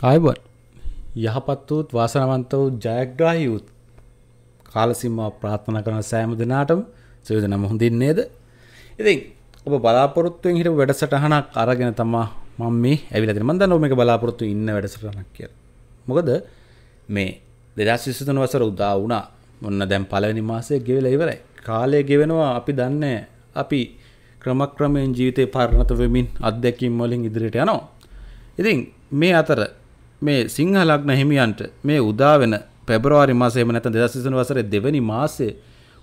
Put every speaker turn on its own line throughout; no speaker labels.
ආයබන් යහපත් වූත් වාසනවන්ත වූ ජයග්‍රාහි වූත් කාලසිම්මාව ප්‍රාත්ථන කරන සෑම දෙනාටම සයෝජන හොඳින් නේද ඉතින් ඔබ බලාපොරොත්තුවෙන් හිට වැඩසටහනක් අරගෙන තමා මම මේ ඇවිලගෙන මම දන්නවා මේක බලාපොරොත්තු ඉන්න වැඩසටහනක් කියලා මොකද මේ 2023 වසර උදා වුණා ඔන්න දැන් පළවෙනි මාසයේ ගෙවිලා ඉවරයි කාලය ගෙවෙනවා අපි දන්නේ අපි ක්‍රමක්‍රමයෙන් ජීවිතේ පරිණත වෙමින් අත්දැකීම් වලින් ඉදිරියට යනවා ඉතින් මේ අතර මේ සිංහ ලග්න හිමියන්ට මේ උදා වෙන පෙබරවාරි මාසයේම නැත්නම් 2023 වසරේ දෙවැනි මාසයේ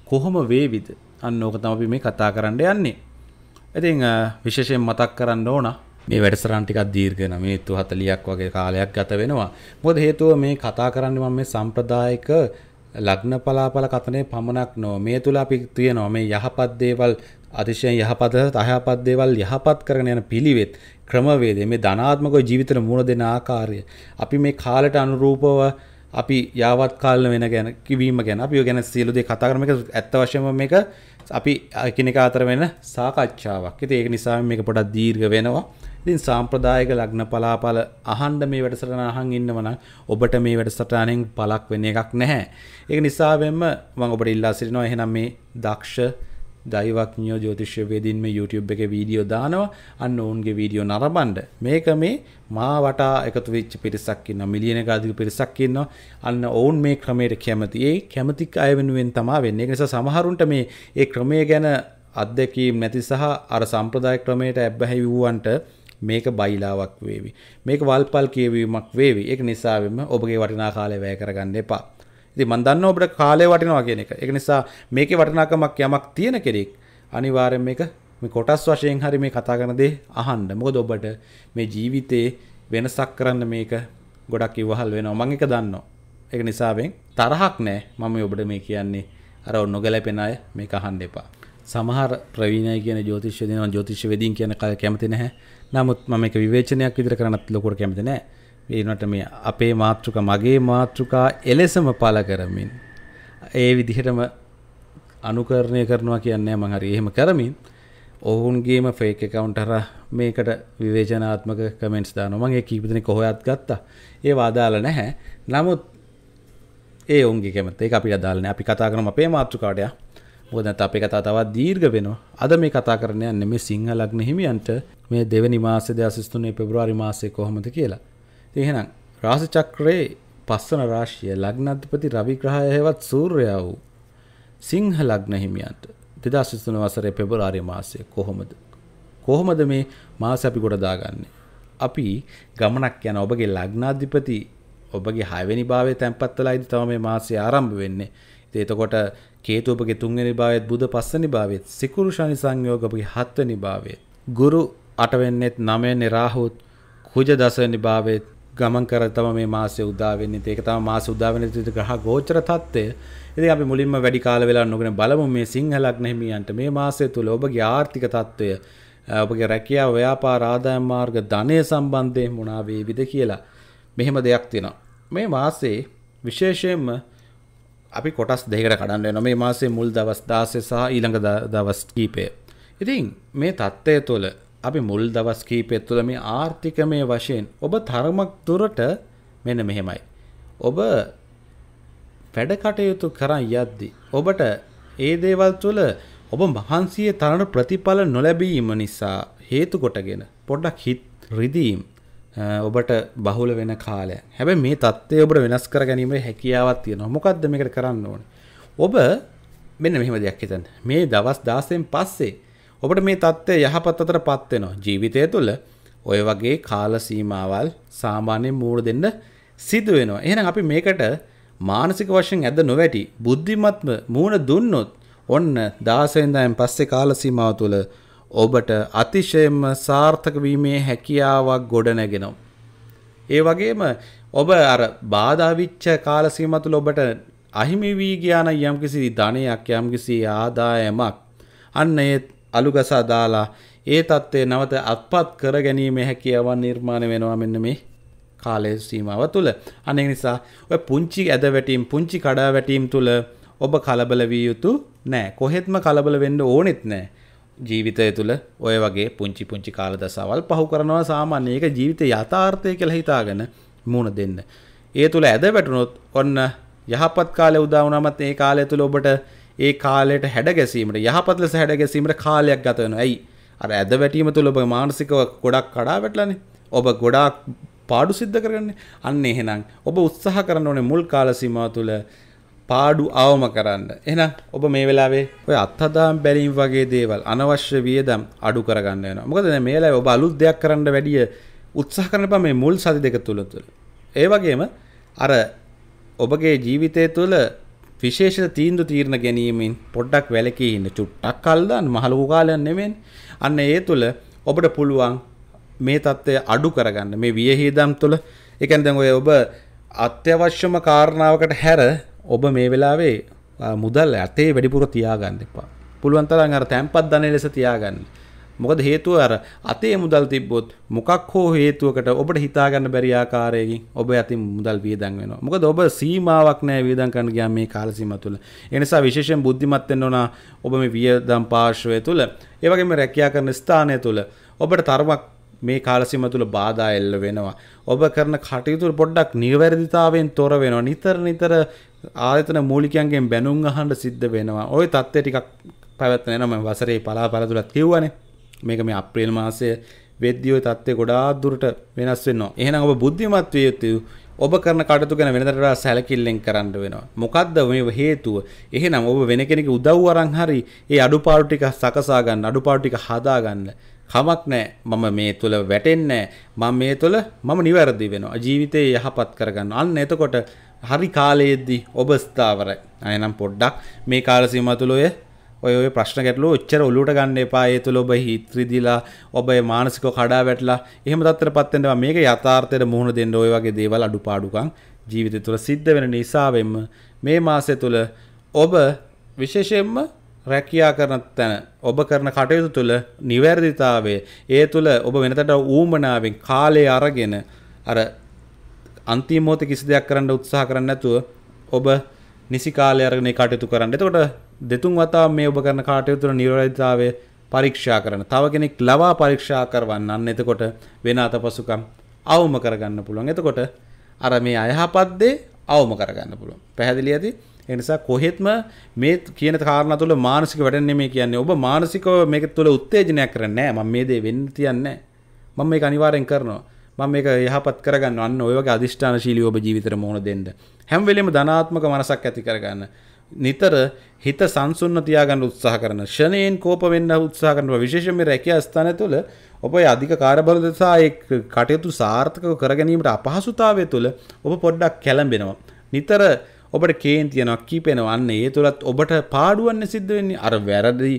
කොහොම වේවිද? අන්න ඕක තමයි අපි මේ කතා කරන්න යන්නේ. ඉතින් විශේෂයෙන් මතක් කරන්න ඕන මේ වැඩසටහන ටිකක් දීර්ඝ වෙන මිනිත්තු 40ක් වගේ කාලයක් ගත වෙනවා. මොකද හේතුව මේ කතා කරන්නේ මම මේ සම්ප්‍රදායික ලග්න පලාපල කතනේ පමණක් නෝ මේ තුල අපි තියෙනවා මේ යහපත් දේවල් අතිශය යහපත අයහපත් දේවල් යහපත් කරගෙන යන පිළිවෙත් ක්‍රමවේදය මේ ධනාත්මක ජීවිතර මුණ දෙන ආකාරය අපි මේ කාලට අනුරූපව අපි යාවත් කාලන වෙන ගැන කිවීම ගැන අපි ගැන සියලු දේ කතා කරන එක ඇත්ත වශයෙන්ම මේක අපි එකිනෙක අතර වෙන සාකච්ඡාවක්. ඉතින් ඒක නිසා මේක පොඩක් දීර්ඝ වෙනවා. ඉතින් සාම්ප්‍රදායික ලග්න පලාපල අහන්න මේ වැඩසටහන අහන් ඉන්නව නම් ඔබට මේ වැඩසටහනෙන් පළක් වෙන එකක් නැහැ. ඒක නිසා වෙන්න මම ඔබට ඉල්ලා සිටිනවා එහෙනම් මේ දක්ෂ දෛවක්ඥෝ ජෝතිශ්‍ය වේදින් මේ YouTube එකේ වීඩියෝ දානවා අන්න ඔවුන්ගේ වීඩියෝ නරඹන්න මේක මේ මා වටා එකතු වෙච්ච පිරිසක් ඉන්නවා මිලියන ගානක පිරිසක් ඉන්නවා අන්න ඔවුන් මේ ක්‍රමයට කැමති ඒ කැමති අය වෙනුවෙන් තමයි වෙන්නේ ඒ නිසා සමහරුන්ට මේ ඒ ක්‍රමය ගැන අත්දැකීම් නැති සහ අර සම්ප්‍රදාය ක්‍රමයට ඇබ්බැහි වූවන්ට මේක බයිලාවක් වේවි මේක වල්පල් කියවීමක් වේවි ඒක නිසාවෙම ඔබගේ වටිනා කාලය වැය කරගන්න එපා ඉතින් මම දන්නවා ඔබට කාලය වටිනවා කියන එක. ඒක නිසා මේකේ වටිනාකමක් යමක් තියෙන කෙනෙක් අනිවාර්යෙන් මේක මේ කොටස් වශයෙන් හරි මේ කතා කරන දේ අහන්න. මොකද ඔබට මේ ජීවිතේ වෙනසක් කරන්න මේක ගොඩක් ඉවහල් වෙනවා. මම ඒක දන්නවා. ඒක නිසාවෙන් තරහක් නෑ මම ඔබට මේ කියන්නේ අර නොගැලපෙන අය මේක අහන්න එපා. සමහර ප්‍රවීණය කියන ජෝතිෂ්‍ය දෙනවා ජෝතිෂ්‍ය වෙදින් කියන කල් කැමති නැහැ. නමුත් මම මේක විවේචනයක් විදිහට කරන්නත් ලොකුවට කැමති නැහැ. ඒනට මේ අපේ මාතෘක මගේ මාතෘකා එලෙසම පල කරමින් ඒ විදිහටම අනුකරණය කරනවා කියන්නේ මං හරි එහෙම කරමින් ඔවුන්ගේම ෆේක් එකකවුන්ට හර මේකට විවේචනාත්මක කමෙන්ට්ස් දානවා මම ඒ කීප දෙනෙක් කොහොයත් ගත්තා ඒවා අදාළ නැහැ නමුත් ඒ ඔවුන්ගේ කැමති ඒක අපිට අදාළ නැහැ අපි කතා කරමු අපේ මාතෘකාවට මොකද නැත්නම් අපේ කතාව තවත් දීර්ඝ වෙනවා අද මේ කතා කරන්න යන්නේ මේ සිංහ ලග්න හිමියන්ට මේ දෙවෙනි මාසේ 2023 පෙබරවාරි මාසේ කොහොමද කියලා තිහෙනම් රාස චක්‍රයේ පස්සන රාශිය ලග්නාධිපති රවිග්‍රහය හෙවත් සූර්යයා වූ සිංහ ලග්න හිමියන්ට දෙදස් විසුන වසරේ පෙබරාරි මාසය කොහොමද කොහොමද මේ මාස අපි ගොඩ දාගන්නේ අපි ගමනක් යන ඔබගේ ලග්නාධිපති ඔබගේ හයවැනි භාවය තැන්පත් වෙලා ඉදි තමයි මේ මාසය ආරම්භ වෙන්නේ ඉතින් එතකොට කේතු ඔබගේ තුන්වෙනි භාවයත් බුධ පස්වෙනි භාවයත් සිකුරු ශනි සංයෝග ඔබගේ හත්වෙනි භාවයත් ගුරු අටවෙන්නේත් නවවෙනි රාහුත් කුජ දසවෙනි භාවයත් ගමන් කර තම මේ මාසය උදාවෙන්නේ ඒක තම මාස උදාවෙන ග්‍රහ ගෝචර තත්ත්වය ඉතින් අපි මුලින්ම වැඩි කාල වෙලා නොගෙන බලමු මේ සිංහලක් නැහිමියන්ට මේ මාසය තුළ ඔබගේ ආර්ථික තත්ත්වය ඔබගේ රැකියාව ව්‍යාපාර ආදායම් මාර්ග ධනය සම්බන්ධයෙන් මොනවා වේවිද කියලා මෙහෙම දෙයක් තියෙනවා මේ මාසේ විශේෂයෙන්ම අපි කොටස් දෙකට කඩන්න වෙනවා මේ මාසේ මුල් දවස් 16 සහ ඊළඟ දවස් කීපය. ඉතින් මේ தත්ත්වය තුළ අපි මුල් දවස් කීපය තුළ මේ ආර්ථිකමය වශයෙන් ඔබ තරමක් දුරට මෙන්න මෙහෙමයි. ඔබ වැඩ කටයුතු කරන් යද්දි. ඔබට ඒ දේවල් තුළ ඔබ මහන්සියේ තරණ ප්‍රතිඵල නොලැබීම නිසා හේතු කොටගෙන පොඩ්ඩක් හිත් රිදීම් ඔබට බහුල වෙන කාලය හැබැ මේ තත්ත්වය ඔබට වෙනස් කර ගැනීමේ හැකියාවත් තියෙන මොකක්ද මේකට කරන්න ඕන. ඔබ මෙන්න මෙහෙම දෙයක් හිතන්න මේ දවස් දාසයෙන් පස්සේ ඔබට මේ தත්ත්වය යහපත් අතර පත් වෙනවා. ජීවිතය තුළ ඔය වගේ කාල සීමාවල් සාමාන්‍යයෙන් මූණ දෙන්න සිදු වෙනවා. එහෙනම් අපි මේකට මානසික වශයෙන් ඇද නොවැටි බුද්ධිමත්ව මූණ දුන්නොත් ඔන්න 16 වෙනිදායින් පස්සේ කාල සීමාව තුළ ඔබට අතිශයම සාර්ථක වීමේ හැකියාවක් ගොඩනැගෙනවා. ඒ වගේම ඔබ අර බාධා විච්ච කාල සීමාව තුළ ඔබට අහිමි වී ගියාන යම්කිසි ධනයක් යම්කිසි ආදායමක් අන්න ඒ අලුගසා දාලා ඒ தත්ත්වය නැවත අත්පත් කර ගැනීමේ හැකියාවන් නිර්මාණය වෙනවා මෙන්න මේ කාලය සීමාව තුළ. අනේ නිසා ඔය පුංචි ඇදවැටීම් පුංචි කඩාවැටීම් තුළ ඔබ කලබල විය යුතු නෑ. කොහෙත්ම කලබල වෙන්න ඕනෙත් නෑ. ජීවිතය තුළ ඔය වගේ පුංචි පුංචි කාල දසාවල් පහු කරනවා සාමාන්‍ය ඒක ජීවිත යථාර්ථය කියලා හිතාගෙන මුණ දෙන්න. ඒ තුළ ඇද වැටුනොත් ඔන්න යහපත් කාලය උදා වුණාමත් ඒ කාලය තුළ ඔබට ඒ කාලයට හැඩ ගැසීමට යහපත් ලෙස හැඩ ගැසීමට කාලයක් ගත වෙනවා. ඇයි? අර ඇද වැටීම තුල ඔබ මානසිකව ගොඩක් කඩා වැටලානේ. ඔබ ගොඩාක් පාඩු සිද්ධ කරගන්නේ. අන්න එහෙනම් ඔබ උත්සාහ කරන්න ඕනේ මුල් කාල සීමාව තුල පාඩු අවම කරන්න. එහෙනම් ඔබ මේ වෙලාවේ ඔය අත්හදාම් බැලීම් වගේ දේවල් අනවශ්‍ය වියදම් අඩු කරගන්න වෙනවා. මොකද දැන් මේ වෙලාවේ ඔබ අලුත් දෙයක් කරන්න වැඩිය උත්සාහ කරන බා මේ මුල් සති දෙක තුල තුල. ඒ වගේම අර ඔබගේ ජීවිතය තුළ විශේෂ තීන්දු තීරණ ගැනීමෙන් පොඩ්ඩක් වැලකී ඉන්න චුට්ටක් කල් දාන්න මහලු කාලයක් නෙමෙයි. අන්න ඒ තුල ඔබට පුළුවන් මේ தත්ත්වය අඩු කරගන්න මේ වියහිදම් තුළ ඒ කියන්නේ දැන් ඔය ඔබ අත්‍යවශ්‍යම කාරණාවකට හැර ඔබ මේ වෙලාවේ මුදල් අතේ වැඩිපුර තියාගන්න එපා. පුළුවන් තරම් අර තැම්පත් ධනෙ ලෙස තියාගන්න. මොකද හේතුව අර අතේ මුදල් තිබ්බොත් මොකක් හෝ හේතුවකට ඔබට හිතාගන්න බැරි ආකාරයකින් ඔබ අතින් මුදල් වියදම් වෙනවා. මොකද ඔබ සීමාවක් නැහැ වියදම් කරන්න ගියාම මේ කාල සීමාව තුළ. ඒ නිසා විශේෂයෙන් බුද්ධිමත් වෙන්න ඕන ඔබ මේ වියදම් පාර්ශ්වය තුළ, ඒ වගේම රැකියා කරන ස්ථානය තුළ ඔබට තරමක් මේ කාලසිම තුළ බාධා එල්ල වෙනවා. ඔබ කරන කටයුතු පොඩ්ඩක් නිවැරදිතාවෙන් තොර වෙනවා. නිතර නිතර ආයතන මූලිකයන්ගෙන් බැනුම් අහන්න සිද්ධ වෙනවා. ওই தත්ත්වය ටිකක් පැවැත්වෙනවා මම වසරේ පලාපල තුලත් කිව්වනේ. මේක මේ අප්‍රේල් මාසය වෙද්දී ওই தත්ත්වය ගොඩාක් දුරට වෙනස් වෙනවා. එහෙනම් ඔබ බුද්ධිමත් විය යුතුයි. ඔබ කරන කටයුතු ගැන වෙනතට වඩා සැලකිල්ලෙන් කරන්න වෙනවා. මොකද්ද මේ හේතුව? එහෙනම් ඔබ වෙන කෙනෙකුගේ උදව් අරන් හරි ඒ අඩුපාඩු ටික සකසා ගන්න, අඩුපාඩු ටික හදා ගන්න. කමක් නැහැ. මම මේ තුල වැටෙන්නේ නැහැ. මම මේ තුල මම නිවැරදි වෙනවා. ජීවිතේ යහපත් කරගන්න. අන්න එතකොට හරි කාලයේදී ඔබ ස්ථාවරයි. අනේනම් පොඩ්ඩක් මේ කාල සීමාව තුළ ඔය ඔය ප්‍රශ්න ගැටලු ඔච්චර ඔලුට ගන්න එපා ඒ තුළ ඔබ හිත්‍රිදිලා ඔබ මානසික කඩා වැටලා එහෙම තත්තර පත්වෙනවා මේක යථාර්ථයට මුහුණ දෙන්න ඔය වගේ දේවල් අඩුපාඩුකම් ජීවිතය තුළ සිද්ධ වෙන නිසාවෙන්ම මේ මාසය තුළ ඔබ විශේෂයෙන්ම රැකියා කරන තැන ඔබ කරන කටයුතු තුළ නිවැරදිතාවේ ඒ තුළ ඔබ වෙනතට ඌමනාවෙන් කාලය අරගෙන අර අන්තිමෝත කිසි දෙයක් කරන්න උත්සාහ කරන්න නැතුව ඔබ නිසි කාලය අරගෙන කටයුතු කරන්න එතකොට දෙතුන් වතාව මේ ඔබ කරන කාටයුතුර නිරෝධතාවය පරීක්ෂා කරන තව කෙනෙක් ලවා පරීක්ෂා කරවන්න අන්න එතකොට වෙන අතපසුකම් අවම කරගන්න පුළුවන් එතකොට අර මේ අයහපත්දේ අවම කරගන්න පුළුවන් පැහැදිලි ඇති එනිසා කොහෙත්ම මේ කියන කාරණ තුළ මානසික වැඩන්නේ මේ කියන්නේ ඔබ මානසිකව මේක තුළ උත්තේජනයක් කරන්නේ නැහැ මම මේ දේ වෙන්න තියන්නේ මම මේක අනිවාර්යෙන් කරනවා මම මේක යහපත් කරගන්න අන්න ඔය වගේ අදිෂ්ඨානශීලීව ඔබ ජීවිතේට මුහුණ දෙන්න හැම වෙලෙම ධනාත්මක මනසක් ඇති කරගන්න නිතර හිත සංසුන්න තියාගන්න උත්සාහ කරන ෂණයෙන් කෝප වෙන්න උත්සාහ කරනවා විශේෂයෙන් මේ රැකියා ස්ථානය තුළ ඔබ අධික කාර්යබල නිසා ඒ කටයුතු සාර්ථකව කර ගැනීමට අපහසුතාවය තුළ ඔබ පොඩ්ඩක් කැළඹෙනවා නිතර ඔබට කේන්ති යනවා කීපෙනවා අන්න ඒ තුලත් ඔබට පාඩුවන්න සිද්ධ වෙන්නේ අර වැරදි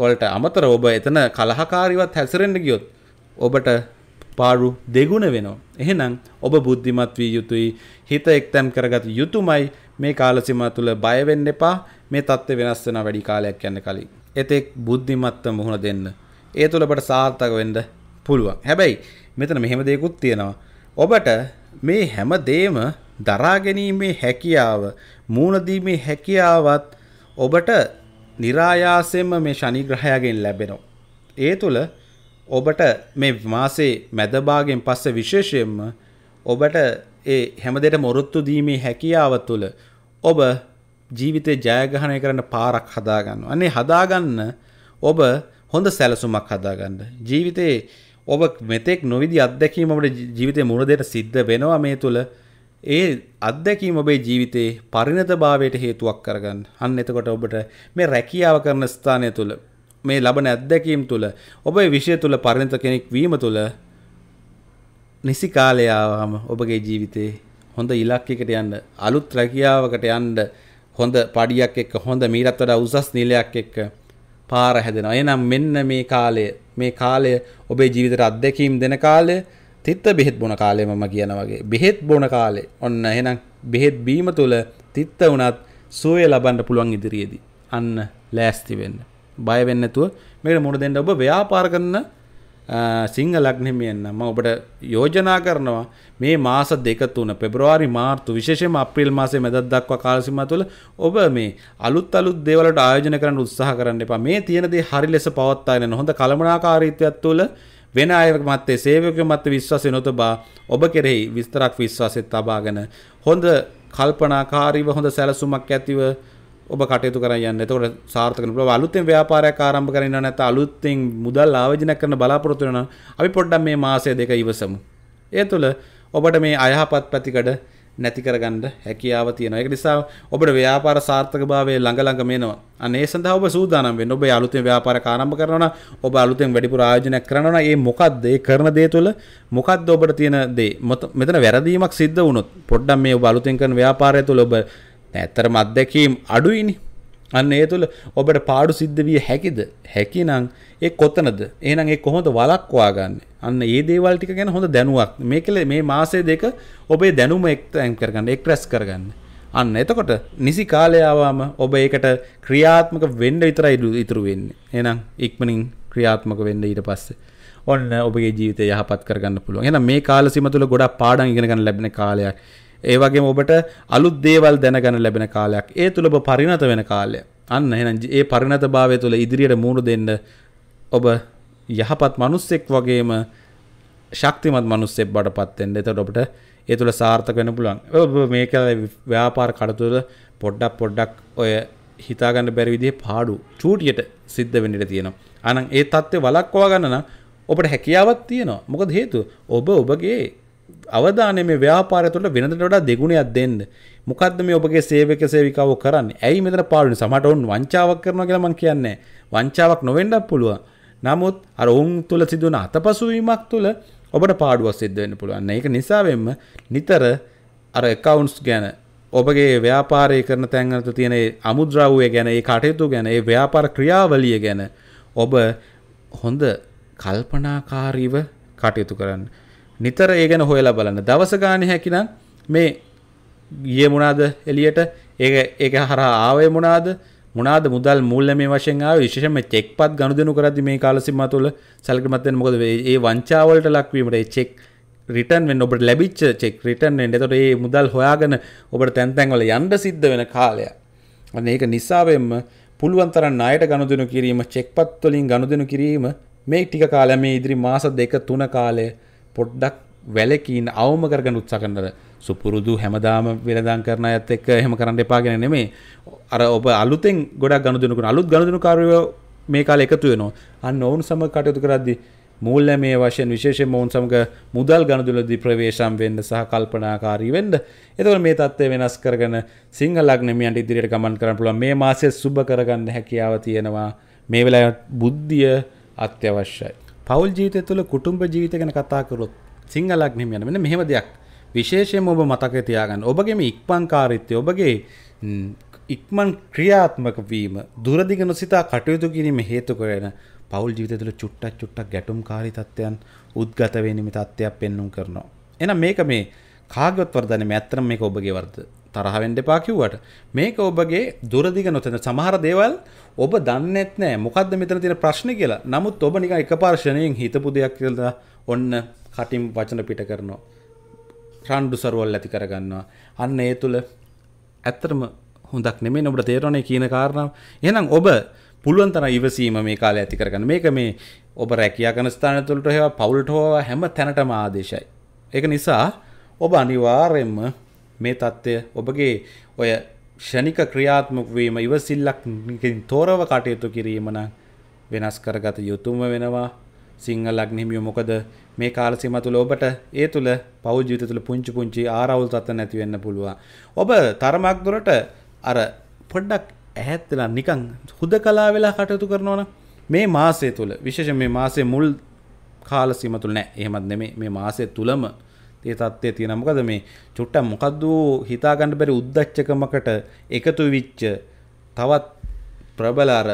වලට අමතර ඔබ එතන කලහකාරීවත් හැසිරෙන්න ගියොත් ඔබට පාඩු දෙගුණ වෙනවා එහෙනම් ඔබ බුද්ධිමත් විය යුතුයි හිත එක්තැන් කරගත යුතුමයි මේ කාලසිම තුළ බයවෙන්න එපා මේ තත්ත්ව වෙනස් වෙන වැඩි කාලයක් යන්න කලින්. එතෙක් බුද්ධිමත්ව මුහුණ දෙන්න. ඒ තුළබට සාර්ථක වෙන්න පුළුවන්. හැබැයි මෙතන මෙහෙම දෙයකුත් තියෙනවා. ඔබට මේ හැම දේම දරාගැනීමේ හැකියාව මූුණදීමේ හැකියාවත් ඔබට නිරායාසයෙන්ම මේ ශනිග්‍රහයගෙන් ලැබෙනවා. ඒ තුළ ඔබට මේ මාසේ මැදභාගෙන් පස්ස විශේෂයෙන්ම ඔබට ඒ හැමදෙට මොරොත්තු දීමේ හැකියාව තුළ ඔබ ජීවිතේ ජයග්‍රහණය කරන්න පාරක් හදාගන්න. අනේ හදාගන්න ඔබ හොඳ සැලසුමක් හදාගන්න. ජීවිතේ ඔබ මෙතෙක් නොවිදි අත්දැකීම ඔබට ජීවිතේ මුරදයට සිද්ධ වෙනවා මේ තුල. ඒ අත්දැකීම ඔබේ ජීවිතේ පරිණතභාවයට හේතුවක් කරගන්න. අන්න එතකොට ඔබට මේ රැකියාව කරන ස්ථානය තුල මේ ලබන අත්දැකීම් තුල ඔබේ විෂය තුල පරිණත කෙනෙක් වීම තුල නිසි කාලය ආවම ඔබගේ ජීවිතේ හොඳ ඉලක්කයකට යන්න අලුත් රැකියාවකට යන්න හොඳ පඩියක් එක්ක හොඳ මීටත් වඩා උසස් නිලයක් එක්ක පාර හැදෙනවා. එහෙනම් මෙන්න මේ කාලය මේ කාලය ඔබේ ජීවිතයට අත්දැකීම් දෙන කාලය තිත්ත බෙහෙත් බොන කාලය මම කියනවා වගේ. බෙහෙත් බොන කාලේ. ඔන්න එහෙනම් බෙහෙත් බීම තුල තිත්ත උනත් සුවය ලබන්න පුළුවන් ඉදිරියේදී. අන්න ලෑස්ති වෙන්න. බය වෙන්න නැතුව මේකට මුණ දෙන්න ඔබ ව්‍යාපාර කරන සිංහල ලග්නෙමියන් නම් ඔබට යෝජනා කරනවා මේ මාස දෙක තුන පෙබරවාරි මාර්තු විශේෂයෙන්ම අප්‍රේල් මාසයේ මැදක් දක්වා කාලසීමාව තුළ ඔබ මේ අලුත් අලුත් දේවල් වලට ආයෝජන කරන්න උත්සාහ කරන්න එපා. මේ තියෙන දේ හරි ලෙස පවත්වාගෙන යන හොඳ කළමනාකාරීත්වයක් තුළ වෙන අයක මත්තේ සේවකයක මත විශ්වාසය නොතබා ඔබ කෙරෙහි විස්තරක් විශ්වාසෙත් තබාගෙන හොඳ කල්පනාකාරීව හොඳ සැලසුමක් ඇතිව ඔබ කටයුතු කරන්න එතකොට සාර්ථක වෙනවා. අලුතෙන් ව්‍යාපාරයක් ආරම්භ කරන්න නැත්නම් අලුතෙන් මුදල් ආවර්ජනය කරන බලාපොරොත්තු වෙනවා. අපි පොඩ්ඩක් මේ මාසය දෙක ඉවසමු. ඒ තුළ ඔබට මේ අයහපත් පැතිකඩ නැති කරගන්න හැකියාව තියෙනවා. ඒක නිසා ඔබට ව්‍යාපාර සාර්ථකභාවයේ ළඟ ළඟම එනවා. අන්න ඒ සඳහා ඔබ සූදානම් වෙන්න. ඔබ අලුතෙන් ව්‍යාපාරයක් ආරම්භ කරනවා නම් ඔබ අලුතෙන් වැඩිපුර ආයෝජනයක් කරනවා නම් ඒ මොකද්ද? ඒ කරන දේ තුළ මොකද්ද ඔබට තියෙන දේ? මෙතන වැරදීමක් සිද්ධ වුණොත් පොඩ්ඩක් මේ ඔබ අලුතෙන් කරන ව්‍යාපාරය තුළ ඔබ ඇත්තරම අත්දැකීම් අඩුයිනි අන්න ඒ තුළ ඔබට පාඩු සිද්ධ විය හැකිද හැකි නම් ඒ කොතනද එහෙනම් ඒ කොහොමද වළක්වා ගන්න අන්න ඒ දේවල් ටික ගැන හොඳ දැනුවක් මේ කලේ මේ මාසේ දෙක ඔබේ දැනුම එක්තැන් කරගන්න එක්රැස් කරගන්න අන්න එතකොට නිසි කාලයාවාම ඔබ ඒකට ක්‍රියාත්මක වෙන්න විතරයි ඉතුරු වෙන්නේ එහෙනම් ඉක්මනින් ක්‍රියාත්මක වෙන්න ඊට පස්සේ ඔන්න ඔබගේ ජීවිතය යහපත් කරගන්න පුළුවන් එහෙනම් මේ කාල සීම තුළ ගොඩක් පාඩම් ඉගෙන ගන්න ලැබෙන කාලයක් ඒ වගේ ඔබට අලුත් දේවල් දැනගන ලැබෙන කාලයක් ඒ තුළ ඔබ පරිණත වෙන කාලය අන්න එහෙනම් ඒ පරිණත භාවය තුළ ඉදිරියට මුහුණ දෙන්න ඔබ යහපත් මිනිස්සෙක් වගේම ශක්තිමත් මිනිස්සෙක් බඩපත් වෙන්න. එතකොට ඔබට ඒ තුළ සාර්ථක වෙන්න පුළුවන්. ඔබ මේක ව්‍යාපාර කඩතුල පොඩ්ඩක් පොඩ්ඩක් ඔය හිතාගන්න බැරි විදිහේ පාඩු චූටියට සිද්ධ වෙන්න ඉඩ තියෙනවා. අනං ඒ தත්ත්වය වළක්වා ගන්න නම් ඔබට හැකියාවක් තියෙනවා. මොකද හේතුව ඔබ ඔබගේ අවධානය මේ ව්‍යාපාරය තුළ වෙනදට වඩා දෙගුණයක් දෙන්න. මොකද්ද මේ ඔබගේ සේවක සේවිකාවෝ කරන්නේ? ඇයි මෙතන පාළුනේ? සමහරට උන් වංචාවක් කරනවා කියලා මම කියන්නේ. වංචාවක් නොවෙන්නත් පුළුවන්. නමුත් අර උන් තුළ සිදුවන අතපසුවීමක් තුළ ඔබට පාඩුවක් සිද්ධ වෙන්න පුළුවන්. ඒක නිසාවෙන්ම නිතර අර accounts ගැන ඔබගේ ව්‍යාපාරය කරන තැන්වල තියෙන අමුද්‍රව්‍ය ගැන, ඒ කටයුතු ගැන, ඒ ව්‍යාපාර ක්‍රියාවලිය ගැන ඔබ හොඳ කල්පනාකාරීව කටයුතු කරන්න. නිතර ඒ ගැන හොයලා බලන්න දවස ගානේ හැකිනම් මේ ගියේ මොනවාද එළියට ඒක ඒක හරහා ආවේ මොනවාද මොනාද මුදල් මුල්ල මේ වශයෙන් ආවේ විශේෂයෙන්ම චෙක් පත් ගනුදෙනු කරද්දී මේ කාල සීමාව තුළ සැලකිලිමත් වෙන්න මොකද මේ වංචාවලට ලක්වීමට ඒ චෙක් රිටර්න් වෙන්න ඔබට ලැබිච්ච චෙක් රිටර්න් වෙන්න. එතකොට මේ මුදල් හොයාගෙන ඔබට තැන් තැන් වල යන්න සිද්ධ වෙන කාලයක්. අන්න ඒක නිසාවෙන්ම පුළුවන් තරම් ණයට ගනුදෙනු කිරීම, චෙක්පත් වලින් ගනුදෙනු කිරීම මේ ටික කාලය මේ ඉදිරි මාස දෙක තුන කාලය පොඩ්ඩක් වැලකීන් අවම කරගන්න උත්සා කරනද සුපුරුදු හැමදාම වෙළඳාම් කරන අයත් එක්ක එහෙම කරන්න එපා කියන නෙමෙයි අර ඔබ අලුතෙන් ගොඩක් ගනුදෙනු කරන අලුත් ගනුදෙනුකාරයෝ මේ කාලේ එකතු වෙනවා අන්න ඔවුන් සමග කටයුතු කරද්දී මූල්‍යමය වශයෙන් විශේෂයෙන්ම ඔවුන් සමග මුදල් ගනුදෙනුදී ප්‍රවේශම් වෙන්න සහ කල්පනාකාරී වෙන්න එතකොට මේ තත්ත්වය වෙනස් කරගෙන සිංහල ලග්නමියන්ට ඉදිරියට ගමන් කරන්න පුළුවන් මේ මාසයේ සුබ කරගන්න හැකියාව තියෙනවා මේ වෙලාවට බුද්ධිය අත්‍යවශ්‍යයි පවල් ජීවිතය තුළ කුටුම්ඹ ජීවිත ගැන කතා කරොත් සිංහලක් නිමියන වෙන මෙහෙම දෙයක් විශේෂයෙන් ඔබ මතක තියාගන්න ඔබගේම ඉක්මන්කාරීත්වය ඔබගේ ඉක්මන් ක්‍රියාත්මක වීම දුරදිග නොසිතා කටයුතු කිරීම හේතු කරන පවුල් ජීවිත තුළ චුට්ටක් චුට්ටක් ගැටුම් කාරී තත්ත්වයන් උද්ගත වෙනීම තත්ත්වයක් පෙන්නුම් කරනවා. එන මේක මේ කාගවත් වර්ධනය මේ ඇත්තම මේක ඔබගේ වර්ධ තරහවෙන්ඩ පාකිව්වට මේක ඔබගේ දුරදිග නොතන සමහර දේවල් ඔබ දන්නෙත් නෑ මොකද මෙතන තින ප්‍රශ්න කියලා නමුත් ඔබ නික එක පාර්ශණයෙන් හිතපු දෙයක් කියලද ඔන්න කටින් වචන පිට කරනවා. රන්ඩු සරුවල් ඇති කරගන්නවා. අන්න ඒ තුළ ඇත්තරම හොඳක් නෙමේ ඔබට තේරණය කියන කාරණාව එනම් ඔබ පුළුවන් තර ඉවසීම මේ කාලය ඇති කරගන්න මේක මේ ඔබ රැකයා කනස්ථාන තුළට හෙවා පවුල්ට හෝවා හැම තැනටම ආදේශයි. එක නිසා ඔබ අනිවාරයෙන්ම මේ தত্ত্বය ඔබගේ ඔය ෂණික ක්‍රියාත්මක වීම ඉවසිල්ලක්කින් තොරව කටයුතු කිරීම නම් වෙනස් කරගත යුතුම වෙනවා සිංහල අග්නිහිමියෝ මොකද මේ කාලසීම තුළ ඔබට ඒ තුළ පෞද්ජීත තුළ පුංචි පුංචි ආරවුල් තත්ත නැති වෙන්න පුළුවන්. ඔබ තරමක් දුරට අර පොඩ්ඩක් ඈත් වෙලා නිකන් හුදකලා වෙලා කටයුතු කරනවා මේ මාසය තුළ විශේෂයෙන් මේ මාසයේ මුල් කාලසීම තුළ නෑ. එහෙමත් නෙමෙයි මේ මාසය තුළම ඒ තත්ත්වය තියෙන මොකද මේ චුට්ටක් මොකද්ද හිතාගන්න බැරි උද්දච්චකමකට එකතු වෙච්ච තවත් ප්‍රබල අර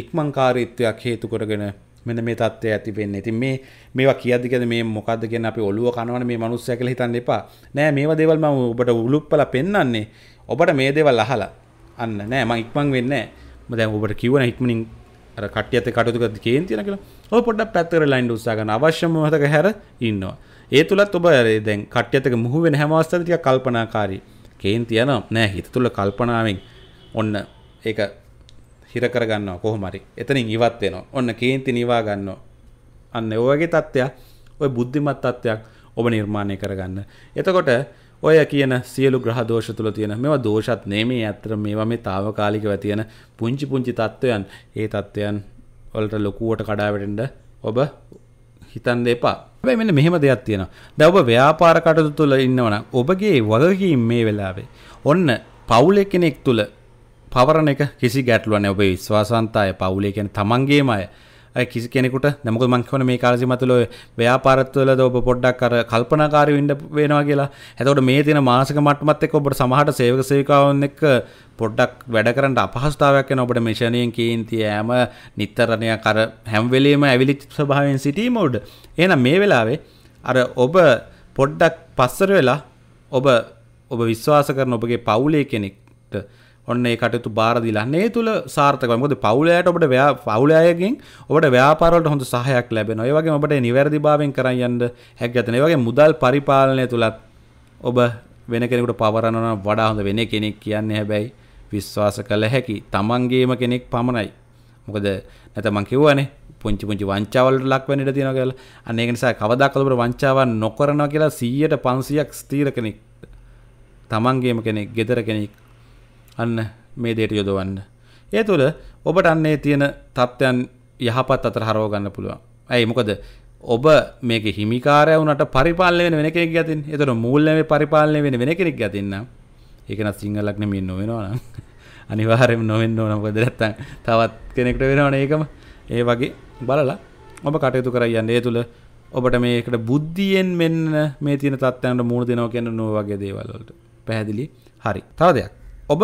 ඉක්මන්කාරීත්වයක් හේතු කරගෙන මෙන්න මේ தත්ත්වය ඇති වෙන්නේ. ඉතින් මේ මේවා කියද්දි කියන්නේ මේ මොකද්ද කියන්නේ අපි ඔළුව කනවනේ මේ මනුස්සයා කියලා හිතන්න එපා. නෑ මේවා දේවල් මම ඔබට උලුප්පලා පෙන්වන්නේ. ඔබට මේ දේවල් අහලා අන්න නෑ මම ඉක්මන් වෙන්නේ නෑ. මම දැන් ඔබට කිව්වනේ ඉක්මනින් අර කට්ටියත් එක්ක කටයුතු කරද්දි කේන්ති වෙනවා කියලා. ඔය පොඩ්ඩක් පැත්තකට ලයින් උත්සාහ කරන අවශ්‍ය මොහොතක හැර ඉන්නවා. ඒ තුලත් ඔබ දැන් කට්‍යතක මුහු වෙන හැම අවස්ථාවෙම ටිකක් කල්පනාකාරී කේන්ති යනවා නෑ හිත තුල කල්පනාවෙන් ඔන්න ඒක හිර කරගන්නවා කොහොම හරි එතනින් ඉවත් වෙනවා ඔන්න කේන්ති නිවා ගන්නවා අන්න ඔය වගේ තත්ත්වයක් ඔය බුද්ධිමත් තත්ත්වයක් ඔබ නිර්මාණය කරගන්න එතකොට ඔය කියන සියලු ග්‍රහ දෝෂ තුල තියෙන මේවා දෝෂත් නෙමේ අතර මේවා මේ తాවකාලිකව තියෙන පුංචි පුංචි தত্ত্বයන් ඒ தত্ত্বයන් වලට ලොකුවට කඩාවැටෙන්න ඔබ හිතන්න එපා. හැබැයි මෙන්න මෙහෙම දෙයක් තියෙනවා. දැන් ඔබ ව්‍යාපාර කටයුතු තුළ ඉන්නවනම් ඔබගේ වගකීම් මේ වෙලාවේ ඔන්න පවුලේ කෙනෙක් තුළ පවරණ එක කිසි ගැටලුවක් නැහැ. ඔබේ විශ්වාසන්තාය පවුලේ කියන්නේ තමන්ගේම අය කිසි කෙනෙකුට නමුක මංකවන මේ කාලසි මතුල ව්‍යාපාරත්වලද ඔබ පොඩ්ඩක් කර කල්පනකාර ඉඩ වෙනවා කියලා ඇතවට මේ තින මාසක මටමත් එක් ඔබට සමහට සේවක සේකාවන් එක් පොඩ්ඩක් වැඩ කරට අපහස්ථාවයක් න ඔබට මිෂණයෙන් කීන්ති ෑම නිත්තරණය කර හැම්වෙලීම ඇවිලිච් ස්භාවෙන් සිටීමෝඩ් එන මේ වෙලාවේ අර ඔබ පොඩ්ඩක් පස්සර වෙලා ඔබ ඔබ විශ්වාස කරන ඔබගේ පවුලේ කෙනෙක්ට ඔන්න ඒ කටයුතු බාරදිලන්න ඒ තුළ සාර්ථක මොද පවුලයට ඔබට ව්‍යා පවුලයගෙන් ඔබට ව්‍යාපාරට හොඳ සහයක් ලැබෙන ඔය වගේ ඔබට නිවැරදි භාවෙන් කරයන්න හැක් ඇතන වගේ මුදල් පරිපාලනය තුළත් ඔබ වෙන කෙනෙකුට පවරණන වඩා හොඳ වෙන කෙනෙක් කියන්නේ හැබැයි විශ්වාස කළ හැකි තමන්ගේම කෙනෙක් පමණයි මොකද නැතමං කිව්වනේ පුංචි පුංචි වංචාවලට ලක් වෙන්නට තියෙනවා කියලා අන්න ඒක නිසා කවදාකවත් ඔබට වංචාවක් නොකරනවා කියලා 100ට 500ක් ස්ථීර කෙනෙක් තමන්ගේම කෙනෙක් ගෙදර කෙනෙක් අන්න මේ දේට යොදවන්න. ඒ තුළ ඔබට අන්නේ තියෙන තත්ත්වයන් යහපත් අතර හරව ගන්න පුළුවන්. ඇයි මොකද ඔබ මේක හිමිකාරය වුණට පරිපාලනය වෙන වෙන කෙනෙක් ගතින්. ඒතර මූල්‍යමය පරිපාලනය වෙන වෙන කෙනෙක් ගතින් නම් ඒක නම් සිංහලක් නෙමෙයි නොවෙනවා නම් අනිවාර්යයෙන්ම නොවෙන්න ඕන මොකද නැත්තම් තවත් කෙනෙකුට වෙනවනේ ඒකම. ඒ වගේ බලලා ඔබ කටයුතු කරයි යන්න. ඒ තුළ ඔබට මේකට බුද්ධියෙන් මෙන්න මේ තියෙන තත්ත්වයන්ට මුහුණ දෙනවා කියන නෝ වගේ දේවල් වලට. පැහැදිලි? හරි. තව දෙයක්. ඔබ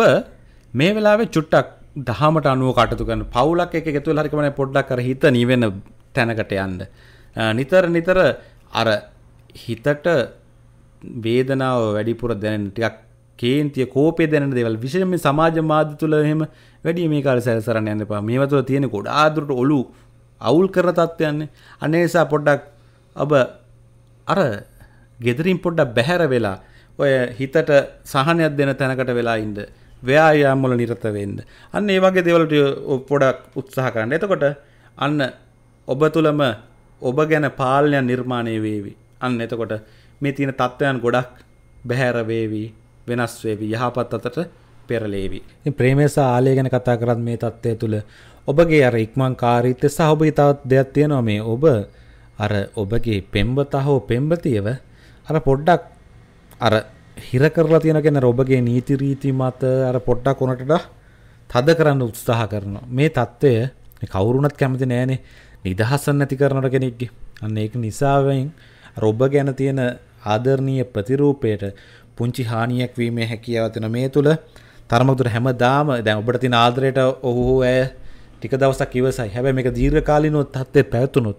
මේ වෙලාවේ චුට්ටක් දහමට අනුව කටතු කරන පවුලක් එක එකතු වෙලා හරිකමනේ පොඩ්ඩක් අර හිත නිවෙන තැනකට යන්න. නිතර නිතර අර හිතට වේදනාව වැඩිපුර දැනෙන ටිකක් කේන්තිය කෝපය දැනෙන දේවල් විශේෂයෙන්ම සමාජ මාධ්‍ය තුල එහෙම වැඩි මේ කාලේ සැලසරන්න යන්න එපා. මේවා තුල තියෙන ගොඩාදුරට ඔලු අවුල් කරන තත්ත්වයන්නේ. අනේ නිසා පොඩ්ඩක් ඔබ අර gederin පොඩ්ඩක් බැහැර වෙලා ඔය හිතට සහනයක් දෙන තැනකට වෙලා ඉන්න ව්‍යායාම්වල නිරත වෙන්න අන්න ඒ වගේ දේවල්ට පොඩක් උත්සාහ කරන්න එතකොට අන්න ඔබ තුළම ඔබ ගැන පාලනය නිර්මාණය වේවි අන්න එතකොට මේ තියෙන තත්ත්වයන් ගොඩක් බැහැර වේවි වෙනස් වේවි යහපත් අතට පෙරලේවි. ප්‍රේමය සහ ආලය ගැන කතා කරත් මේ தත්ත්වය තුළ ඔබගේ අර ඉක්මන් කාරීත්‍ය සහ ඔබේ තවත් දෙයක් තියෙනවා මේ ඔබ අර ඔබගේ පෙම්වතා හෝ පෙම්වතියව අර පොඩ්ඩක් අර හිර කරලා තියෙන ගැන රොබගේ නීති රීති මත අර පොට්ටක් කොනටට තද කරන්න උත්සාහ කරනවා මේ தত্ত্বය කවුරුණත් කැමති නෑනේ නිදහසන් නැති කරනට කෙනෙක්ගේ අන්න ඒක නිසාවෙන් රොබ ගැන තියෙන ආදරණීය ප්‍රතිරූපයට පුංචි හානියක් වීමේ හැකියාව තියෙන මේ තුල තරමකට හැමදාම දැන් ඔබට තියෙන ආදරයට ඔහු ඇය ටික දවසක් ඉවසයි. හැබැයි මේක දීර්ඝකාලීනව තත්ත්වයේ පැවතුනොත්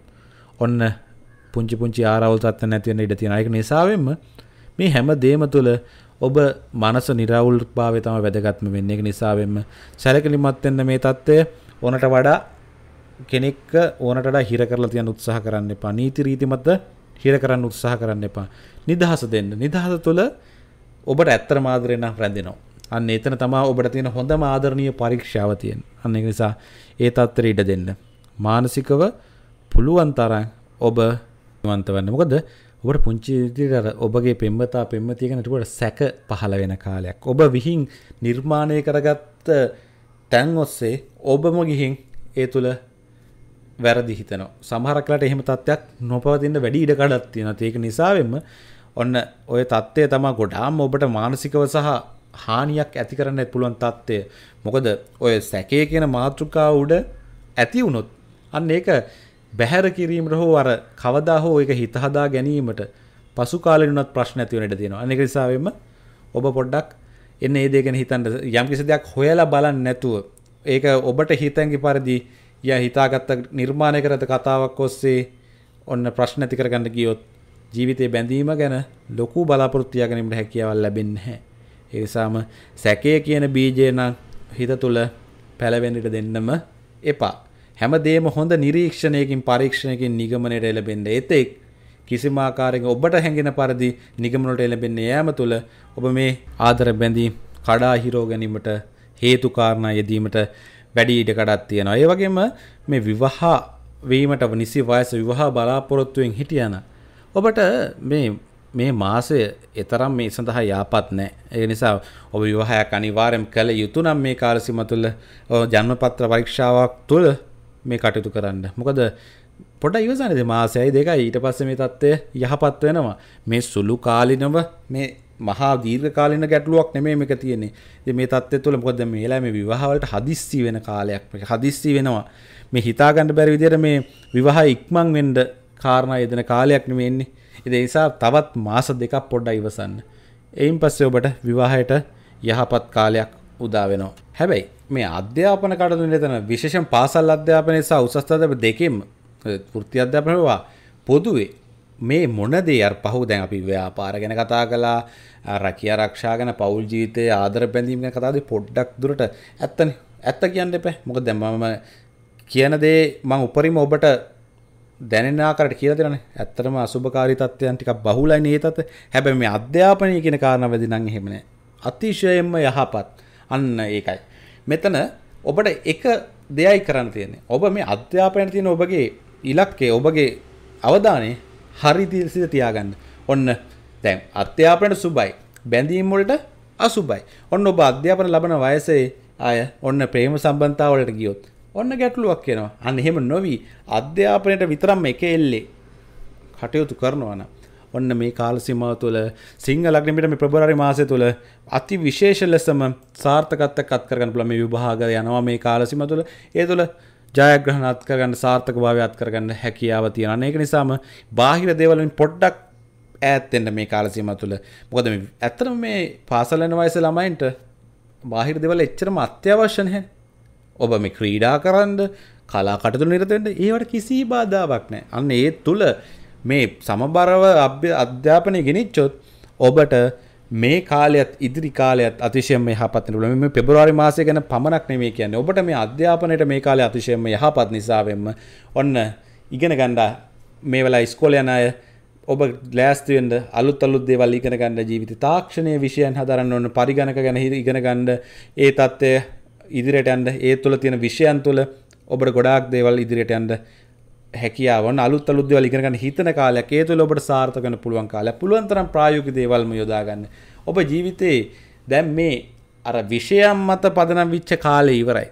ඔන්න පුංචි පුංචි ආරවුල් තත්ත්ව නැති වෙන ඉඩ තියෙනවා. ඒක නිසාවෙන්ම මේ හැම දේම තුළ ඔබ මනස නිරවුල් භාවය තමයි වැදගත්ම වෙන්නේ. ඒක නිසාවෙන්ම සැලකිලිමත් වෙන්න මේ தත්ත්වය ඕනට වඩා කෙනෙක්ක ඕනට වඩා හිර කරලා තියන්න උත්සාහ කරන්න එපා. නීති රීති මත හිර කරන්න උත්සාහ කරන්න එපා. නිදහස දෙන්න. නිදහස තුළ ඔබට ඇත්තම ආදරේ නම් රැඳෙනවා. අන්න එතන තමා ඔබට තියෙන හොඳම ආදරණීය පරීක්ෂාව තියෙන. අන්න ඒක නිසා ඒ තත්ත්වෙට ඉඩ දෙන්න. මානසිකව පුළුවන් තරම් ඔබ වන්ත වෙන්න. මොකද ඔබට පුංචිදිට ඔබගේ පෙම්බතා පෙම්මතිය නටකට සැක පහල වෙන කාලයක් ඔබ විහින් නිර්මාණය කරගත්ත තැන් ඔස්සේ ඔබම ගිහින් ඒ තුළ වැරදි හිතන සමහරක්ලට එහෙම තත්ත්යක් නොපවතින්න වැඩි ඉඩකඩත් තියෙන ඒක නිසාවෙන්ම ඔන්න ඔය තත්ත්වය තමා ගොඩාම් ඔබට මානසිකව සහ හානියක් ඇති කරන්න පුළුවන් තත්ත්වය මොකද ඔය සැකේ කියන මාතෘකා උඩ ඇති වුණොත් අන්න ඒක බැහැර කිරීමට හෝ අර කවදා හෝ ඒක හිත හදා ගැනීමට පසු කාලෙට උනත් ප්‍රශ්න ඇති වෙන්න තියෙනවා. අනික නිසාවෙම ඔබ පොඩ්ඩක් එන්න ඒ දේ ගැන හිතන්න යම්කිසි දෙයක් හොයලා බලන්න නැතුව ඒක ඔබට හිතැඟි පරිදි යා හිතාගත්ත නිර්මාණය කරත කතාවක් ඔස්සේ ඔන්න ප්‍රශ්න ඇති කරගන්න ගියොත් ජීවිතේ බැඳීම ගැන ලොකු බලාපොරොත්තු තියාගැනීමට හැකියාවක් ලැබෙන්නේ නැහැ. ඒ නිසාම සැකය කියන බීජය නම් හිත තුල පැලවෙන්නට දෙන්නම එපා. හැමදේම හොඳ නිරීක්ෂණයකින් පරීක්ෂණයකින් නිගමනයට එළබෙන්න එතෙක් කිසිම ආකාරයක ඔබට හැඟෙන පරිදි නිගමනවලට එළඹෙන්නේ යෑම තුළ ඔබ මේ ආදර බැඳීම් කඩා හිරෝ ගැනීමට හේතු කාරණා යෙදීමට වැඩි ඉඩ කඩක් තියෙනවා. ඒ වගේම මේ විවාහ වීමට නිසි වයස විවාහ බලාපොරොත්තුවෙන් හිටියන ඔබට මේ මේ මාසය එතරම් මේ සඳහා යාපත් නෑ. ඒ නිසා ඔබ විවාහයක් අනිවාර්යයෙන් කළ යුතු නම් මේ කාලසීම තුළ ජන්මපත්‍ර පරීක්ෂාවක් තුළ මේ කටයුතු කරන්න මොකද පොඩ ඉවසනද මාසයයි දෙක ඊට පස්ස මේ තත්ත්වය යහපත් වෙනවා මේ සුළු කාලිනව මේ මහා දීර්ඝ කාලින ගැටලුවක් නෙමේ මේක තියෙන්නේ මේ තත්ත්වය තුළ මොකද මේලා මේ විවාහවලට හදිස්සි වෙන කාලයක් මේක හදිස්සි වෙනවා මේ හිතාගන්න බැරි විදිහට මේ විවාහ ඉක්මන් වෙන්න කාරණා යෙදෙන කාලයක් නෙමේ එන්නේ ඒ නිසා තවත් මාස දෙකක් පොඩ්ඩක් ඉවසන්න එයින් පස්සේ ඔබට විවාහයට යහපත් කාලයක් උදා වෙනවා හැබැයි මේ අධ්‍යාපන කටතුනේ තන විශේෂයෙන් පාසල් අධ්‍යාපනය සහ උසස් අධ්‍යාපන දෙකෙම වෘත්ති අධ්‍යාපනවා පොදුවේ මේ මොනදේ අර පහු දැන් අපි ව්‍යාපාර ගැන කතා කළා රැකිය ආරක්ෂා ගැන පෞල් ජීවිතයේ ආදර බැඳීම ගැන කතාද පොඩ්ඩක් දුරට ඇත්තන ඇත්ත කියන්න එපා මොකද දැන් මම කියන දේ මම උපරිම ඔබට දැනෙන ආකාරයට කියලා දෙනවනේ. ඇත්තටම අසුබකාරී තත්ත්වයන් ටිකක් බහුලයි නේතත්. හැබැයි මේ අධ්‍යාපනය කියන කාරණාව වෙදි නම් එහෙම නෑ. අතිශයින්ම යහපත්. අන්න ඒකයි. මෙතන ඔබට එක දෙයයි කරන්න තියෙන්නේ. ඔබ මේ අධ්‍යාපනයේ තියෙන ඔබගේ ඉලක්කය ඔබගේ අවධානය හරි දිශිත තියාගන්න. ඔන්න දැන් අධ්‍යාපනයේ සුබයි. බැඳීම් වලට අසුබයි. ඔන්න ඔබ අධ්‍යාපන ලබන වයසේ අය ඔන්න ප්‍රේම සම්බන්ධතාව වලට ගියොත් ඔන්න ගැටලුවක් වෙනවා. අන්න එහෙම නොවි අධ්‍යාපනයට විතරක්ම එක එල්ලේ කටයුතු කරනවා නම් ඔන්න මේ කාල සීමාව තුළ සිංහ ලග්නෙ පිට මේ පෙබරවාරි මාසය තුළ අති විශේෂ ලෙසම සාර්ථකත්ත කත් කරගන්න පුළ මේ විභාග යනවා මේ කාලසිම තුළ ඒ තුළ ජයග්‍රහණත් කරගන්න සාර්ථක භාවයත් කරගන්න හැකියාව තියෙන ඒක නිසාම බාහිර දේවලින් පොඩ්ඩක් ඇත්තෙන්ට මේ කාලසීම තුළ මොකද ඇත්තන මේ පාසලන වයස ළමයින්ට බාහිර දෙවල එච්චරම අත්‍යවශ්‍යනය ඔබ මේ ක්‍රීඩා කරන්න කලා කටතු නිරතෙන්ට ඒවට කිසි බාධාවක් නෑ අන්න ඒ තුළ මේ සමබරව අභ්‍ය අධ්‍යාපනය ගෙනනිච්චොත් ඔබට මේ කාලයත් ඉදිරි කාලයත් අතිශයම යහපත් වෙනවා. මේ පෙබරවාරි මාසය ගැන පමණක් නෙමෙයි කියන්නේ. ඔබට මේ අධ්‍යාපනයේ මේ කාලය අතිශයම යහපත් නිසාවෙන්ම ඔන්න ඉගෙන ගන්න මේ වෙලාව ඉස්කෝලේ යන අය ඔබ ලෑස්ති වෙන්න අලුත් අලුත් දේවල් ඉගෙන ගන්න ජීවිත තාක්ෂණයේ විෂයන් හදාරන්න ඕන පරිගණක ගැන ඉගෙන ගන්න ඒ தත්ත්වය ඉදිරියට යන්න ඒ තුළ තියෙන විෂයන් තුළ ඔබට ගොඩාක් දේවල් ඉදිරියට යන්න හැකියාවන අලුත් අලුද්දවල ඉගෙනගන්න හිතන කාලයක් ඒ තුළ ඔබට සාර්ථක වෙන්න පුළුවන් කාලයක් පුළුවන් තරම් ප්‍රායෝගික දේවල්ම යොදා ගන්න. ඔබ ජීවිතේ දැන් මේ අර විෂයම් මත පදනම් වෙච්ච කාලේ ඉවරයි.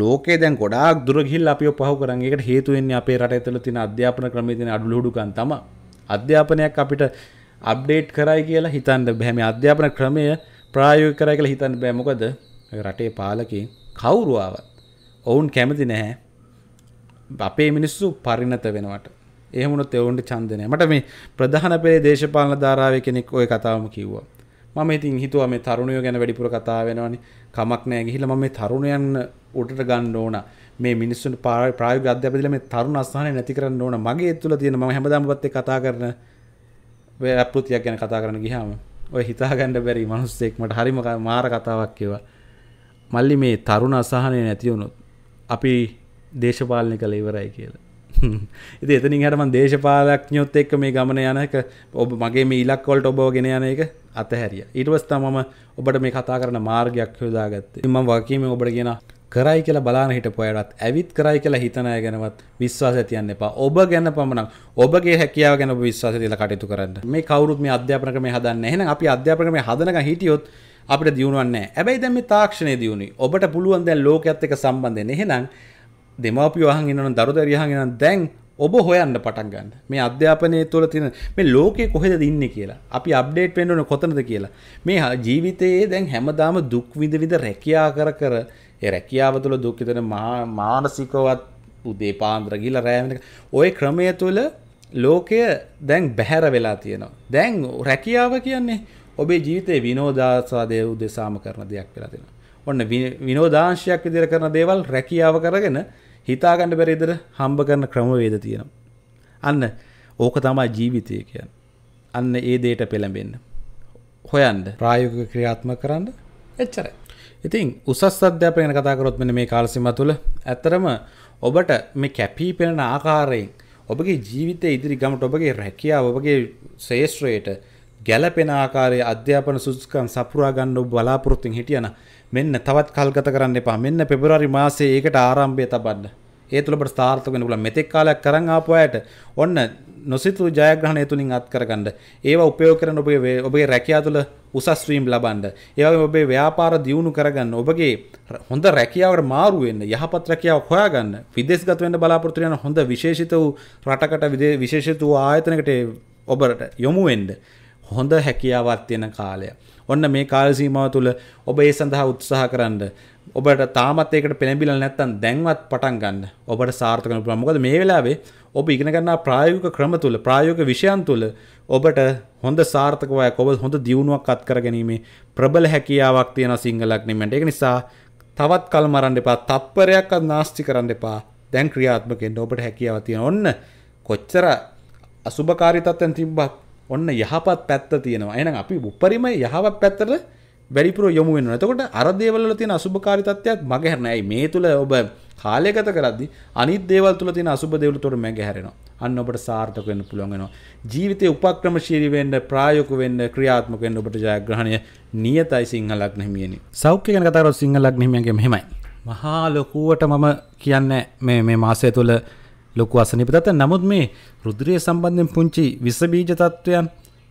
ලෝකේ දැන් ගොඩාක් දුර ගිහිල්ලා අපිව පහු කරන් ඒකට හේතු වෙන්නේ අපේ රටේ තුළ තියෙන අධ්‍යාපන ක්‍රමයේ තියෙන අඩලුඩුකම් තමයි. අධ්‍යාපනයක් අපිට අප්ඩේට් කරයි කියලා හිතන්න බෑ මේ අධ්‍යාපන ක්‍රමය ප්‍රායෝගික කරයි කියලා හිතන්න බෑ මොකද රටේ පාලකයන් කවුරු ආවත් ඔවුන් කැමති නැහැ අපේ මිනිස්සු පරිණත වෙනවට එහමුණොත් එවුන්ට චන්දනය මට මේ ප්‍රධාන පෙරේ දේශපාලන ධාරාව කෙනෙක් ඔය කතාවම කිව්වා මම ඉතින් හිතුවා මේ තරුණයෝ ගැන වැඩිපුර කතා වෙනවනේ කමක් නෑ ගිහිල්ලා මම මේ තරුණයන් උඩට ගන්න ඕන මේ මිනිස්සුන්ට ප්‍රායෝගික අධ්‍යාපනය දීලා මේ තරුණ අස්ථානය නැති කරන්න ඕන මගේ තුල තියෙන මම හැමදාම ඔබත් එක්ක කතා කරන ඔය අපෘතියක් ගැන කතා කරන්න ගියාම ඔය හිතා ගන්න බැරි මිනිස්සෙක් මට හරිම මාර කතාවක් කිව්වා මල්ලි මේ තරුණ අසහනය නැති වුණොත් අපි දේශපාලනය කළ ඉවරයි කියලා ඉති එතනින් හටමන් දේශපාලක්ඥොත් එක්ක මේ ගමන යනක ඔබ මගේ මේ ඉලක්කොල්ට ඔබෝ ගෙන යන එක අතහැරිය ඉටවස්තා මම ඔබට මේ කතා කරන මාර්ගයක් යොදාගත්තේ ම වකීම ඔබට ගෙන කරයි කියලා බලාන හිටපුයටත් ඇවිත් කරයි කියලා හිතනය ගැනවත් විශ්වාස තියන්න එපා ඔබ ගැන පමණක් ඔබගේ හැකියාව ගැන විශ්වාස තියලා කටයුතු කරන්න මේ කවුරුත් මේ අධ්‍යාපනක මේ හදන්න එහෙනම් අපි අධ්‍යාපනක මේ හදනක හිටියොත් අපිට දියුණුවන්නේ ඇබැයි දැන් මේ තාක්ෂණය දියුණුයි ඔබට පුළුවන් දැන් ලෝකයේත් එක්ක සම්බන්ධයෙන් එහෙනම් දෙමාපිය අහන් එනවන දරුදැරිය අහන් එනවන දැන් ඔබ හොයන්න පටන් ගන්න මේ අධ්‍යාපනය තුළ තියෙන මේ ලෝකේ කොහෙද ඉන්නේ කියලා අපි අප්ඩේට් වෙන්න ඕන කොතනද කියලා මේ ජීවිතයේ දැන් හැමදාම දුක් විඳ විඳ රැකියා කර කර ඒ රැකියාව තුළ දුක් විඳින මානසිකවත් උදේ පාන්දර ගිහලා රෑ වෙනකම් ওই ක්‍රමය තුළ ලෝකය දැන් බැහැර වෙලා තියෙනවා දැන් රැකියාව කියන්නේ ඔබේ ජීවිතේ විනෝදාස්වාදය උදෙසාම කරන දෙයක් වෙලා තියෙනවා ඔන්න විනෝදාංශයක් විදිහට කරන දේවල් රැකියාව කරගෙන හිතාගන්න බැරිදර හම්බ කරන ක්‍රමවේද තියෙනවා. අන්න ඕක තමා ජීවිතය කියන්න. අන්න ඒ දේට පෙළඹෙන්න. හොයන්ඩ ප්‍රායෝග ක්‍රියාත්ම කරන්න එච්චර. ඉතින් උසස් අධ්‍යාපනයන කතාකරොත් මෙන මේ කාලසිම තුළ ඇත්තරම ඔබට මේ කැපී පෙනෙන ආකාරයෙන් ඔබගේ ජීවිතය ඉදිරි ගමට ඔබගේ රැකියාව ඔබගේ ශේෂත්‍රයට ගැලපෙන ආකාරය අධ්‍යාපන සුදුකම් සපුරා ගණ්ඩු බලාපොරොත්තින් හිටියන මෙන්න තවත් කල්ගත කරන්න එපා මෙන්න පෙබරවාරි මාසේ ඒකට ආරම්භය තබන්න ඒ තුළ ඔබට සාර්ථක වෙන්න පුළුවන් මෙතෙක් කාලයක් කරන් ආපු අයට ඔන්න නොසිතූ ජයග්‍රහණය තුලින් අත් කරගන්න ඒවා උපයෝග කරන ඔබේ ඔබේ රැකියාව තුළ උසස් වීම ලබන්න ඒ වගේම ඔබේ ව්‍යාපාර දියුණු කරගන්න ඔබගේ හොඳ රැකියාවට මාරු වෙන්න යහපත් රැකියාවක් හොයාගන්න විදේශගත වෙන්න බලාපොරොත්තු වෙන හොඳ විශේෂිත වූ රටකට විශේෂිත වූ ආයතනකට ඔබට යොමු වෙන්න හොඳ හැකියාවක් තියෙන කාලය ඔන්න මේ කාලසීමාව තුළ ඔබ ඒ සඳහා උත්සාහ කරන්න ඔබට තාමත් ඒකට පෙළඹිල නැත්තන් දැන්වත් පටන් ගන්න ඔබට සාර්ථකන පුළුවන් මොකද මේ වෙලාවේ ඔබ ඉගෙන ගන්නා ප්‍රායෝගික ක්‍රම තුළ ප්‍රායෝගික විෂයන් තුළ ඔබට හොඳ සාර්ථකවයක් ඔබ හොඳ දියුණුවක් අත් කරගැනීමේ ප්‍රබල හැකියාවක් තියෙන සිංහල අග්නිමෙන්ට් ඒක නිසා තවත් කල් මරන්න එපා තත්පරයක්වත් නාස්ති කරන්න එපා දැන් ක්‍රියාත්මක වෙන්න ඔබට හැකියාව තියෙන ඔන්න කොච්චර අසුභකාරීත්වයෙන් තිබ්බත් ඔන්න යහපත් පැත්ත තියෙනවා එනම් අපි උපරිම යහපත් පැත්තට වැඩිපුර යොමු වෙනවා. එතකොට අර දේවල් වල තියෙන අසුභකාරීත්වයක් මගහැරෙන. ඇයි මේ තුල ඔබ කාලය ගත කරද්දී අනිත් දේවල් තුල තියෙන අසුභ දේවල් උඩට මගහැරෙනවා. අන්න ඔබට සාර්ථක වෙන්න පුළුවන් වෙනවා. ජීවිතේ උපක්‍රමශීලී වෙන්න, ප්‍රායෝගික වෙන්න, ක්‍රියාත්මක වෙන්න ඔබට ජයග්‍රහණය නියතයි සිංහලක් නෙහිමියනි. සෞඛ්‍ය ගැන කතා කරොත් සිංහලක් නෙහිමියන්ගේ මෙහෙමයි. මහා ලොකුවට මම කියන්නේ මේ මේ මාසය තුල ලොකු අසනිපතත නමුත් මේ රුද්‍රය සම්බන්ධයෙන් පුංචි විසබීජ තත්ත්වයන්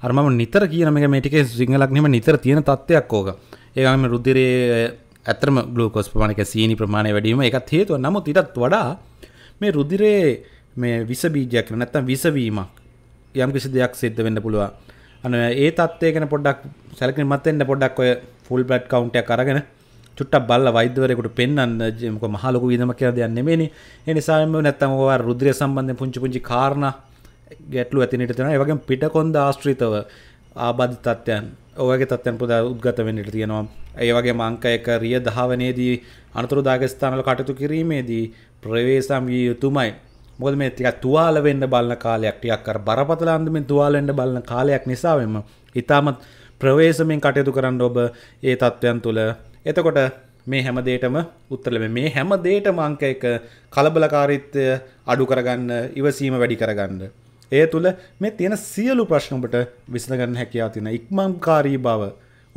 අරම නිතර කියන මේ මේටික සිංහලක්නම නිතර තියෙන තත්වයක් ඕක ඒම රුද්දිරේ ඇතරම ගලෝකොස් ප්‍රමාණක සීනි ප්‍රමාණය වැඩීම එකත් හේතුව නමුත් ඉටත් වඩා මේ රුදිරේ මේ විසබීජයක් නැත්තම් විසවීමක් යම් කිසි දෙයක් සිද්ධ වෙන්න පුළුවන් අන ඒ තත්වය ගැන පොඩ්ඩක් සැලකින් මත්තෙන්න්න පොඩ්ඩක් ඔය ෆුල් බ්ලඩ් කවුන්ටය කරගෙන චුට්ටක් බල්ල වෛද්‍යවරයෙකුට පෙන්වන්න මොකද මහලොකු විදමක් කියලා දෙයක් නෙමෙයිනේ. ඒ නිසාම නැත්තම් ඔය රුධිරය සම්බන්ධයෙන් පුංචි පුංචි කාරණා ගැටලු ඇති නිට තියෙනවා. ඒ වගේම පිටකොන්ද ආශ්‍රිතව ආබාධිත තත්ත්වයන් ඔයගේ තත්ත්වයන් පුදා උද්ගත වෙන්නට තියෙනවා. ඒ වගේම අංක 1 රිය 10 වෙනිදී අනතුරුදායක ස්ථානවල කටයුතු කිරීමේදී ප්‍රවේශම් විය යුතුමයි. මොකද මේ ටිකක් තුවාල වෙන්න බලන කාලයක් ටිකක් අර බරපතල අන්දමින් තුවාල වෙන්න බලන කාලයක් නිසාවෙම ඊටමත් ප්‍රවේශමෙන් කටයුතු කරන්න ඔබ ඒ තත්ත්වයන් තුළ එතකොට මේ හැමදේටම උත්තරලම මේ හැම දේටම අංක එක කලබලකාරීත්වය අඩු කරගන්න ඉවසීම වැඩි කරගන්න. ඒ තුළ මේ තියෙන සියලු ප්‍රශ්නඹට විසඳගන්න හැකියාව තියෙන ඉක්මම්කාරී බව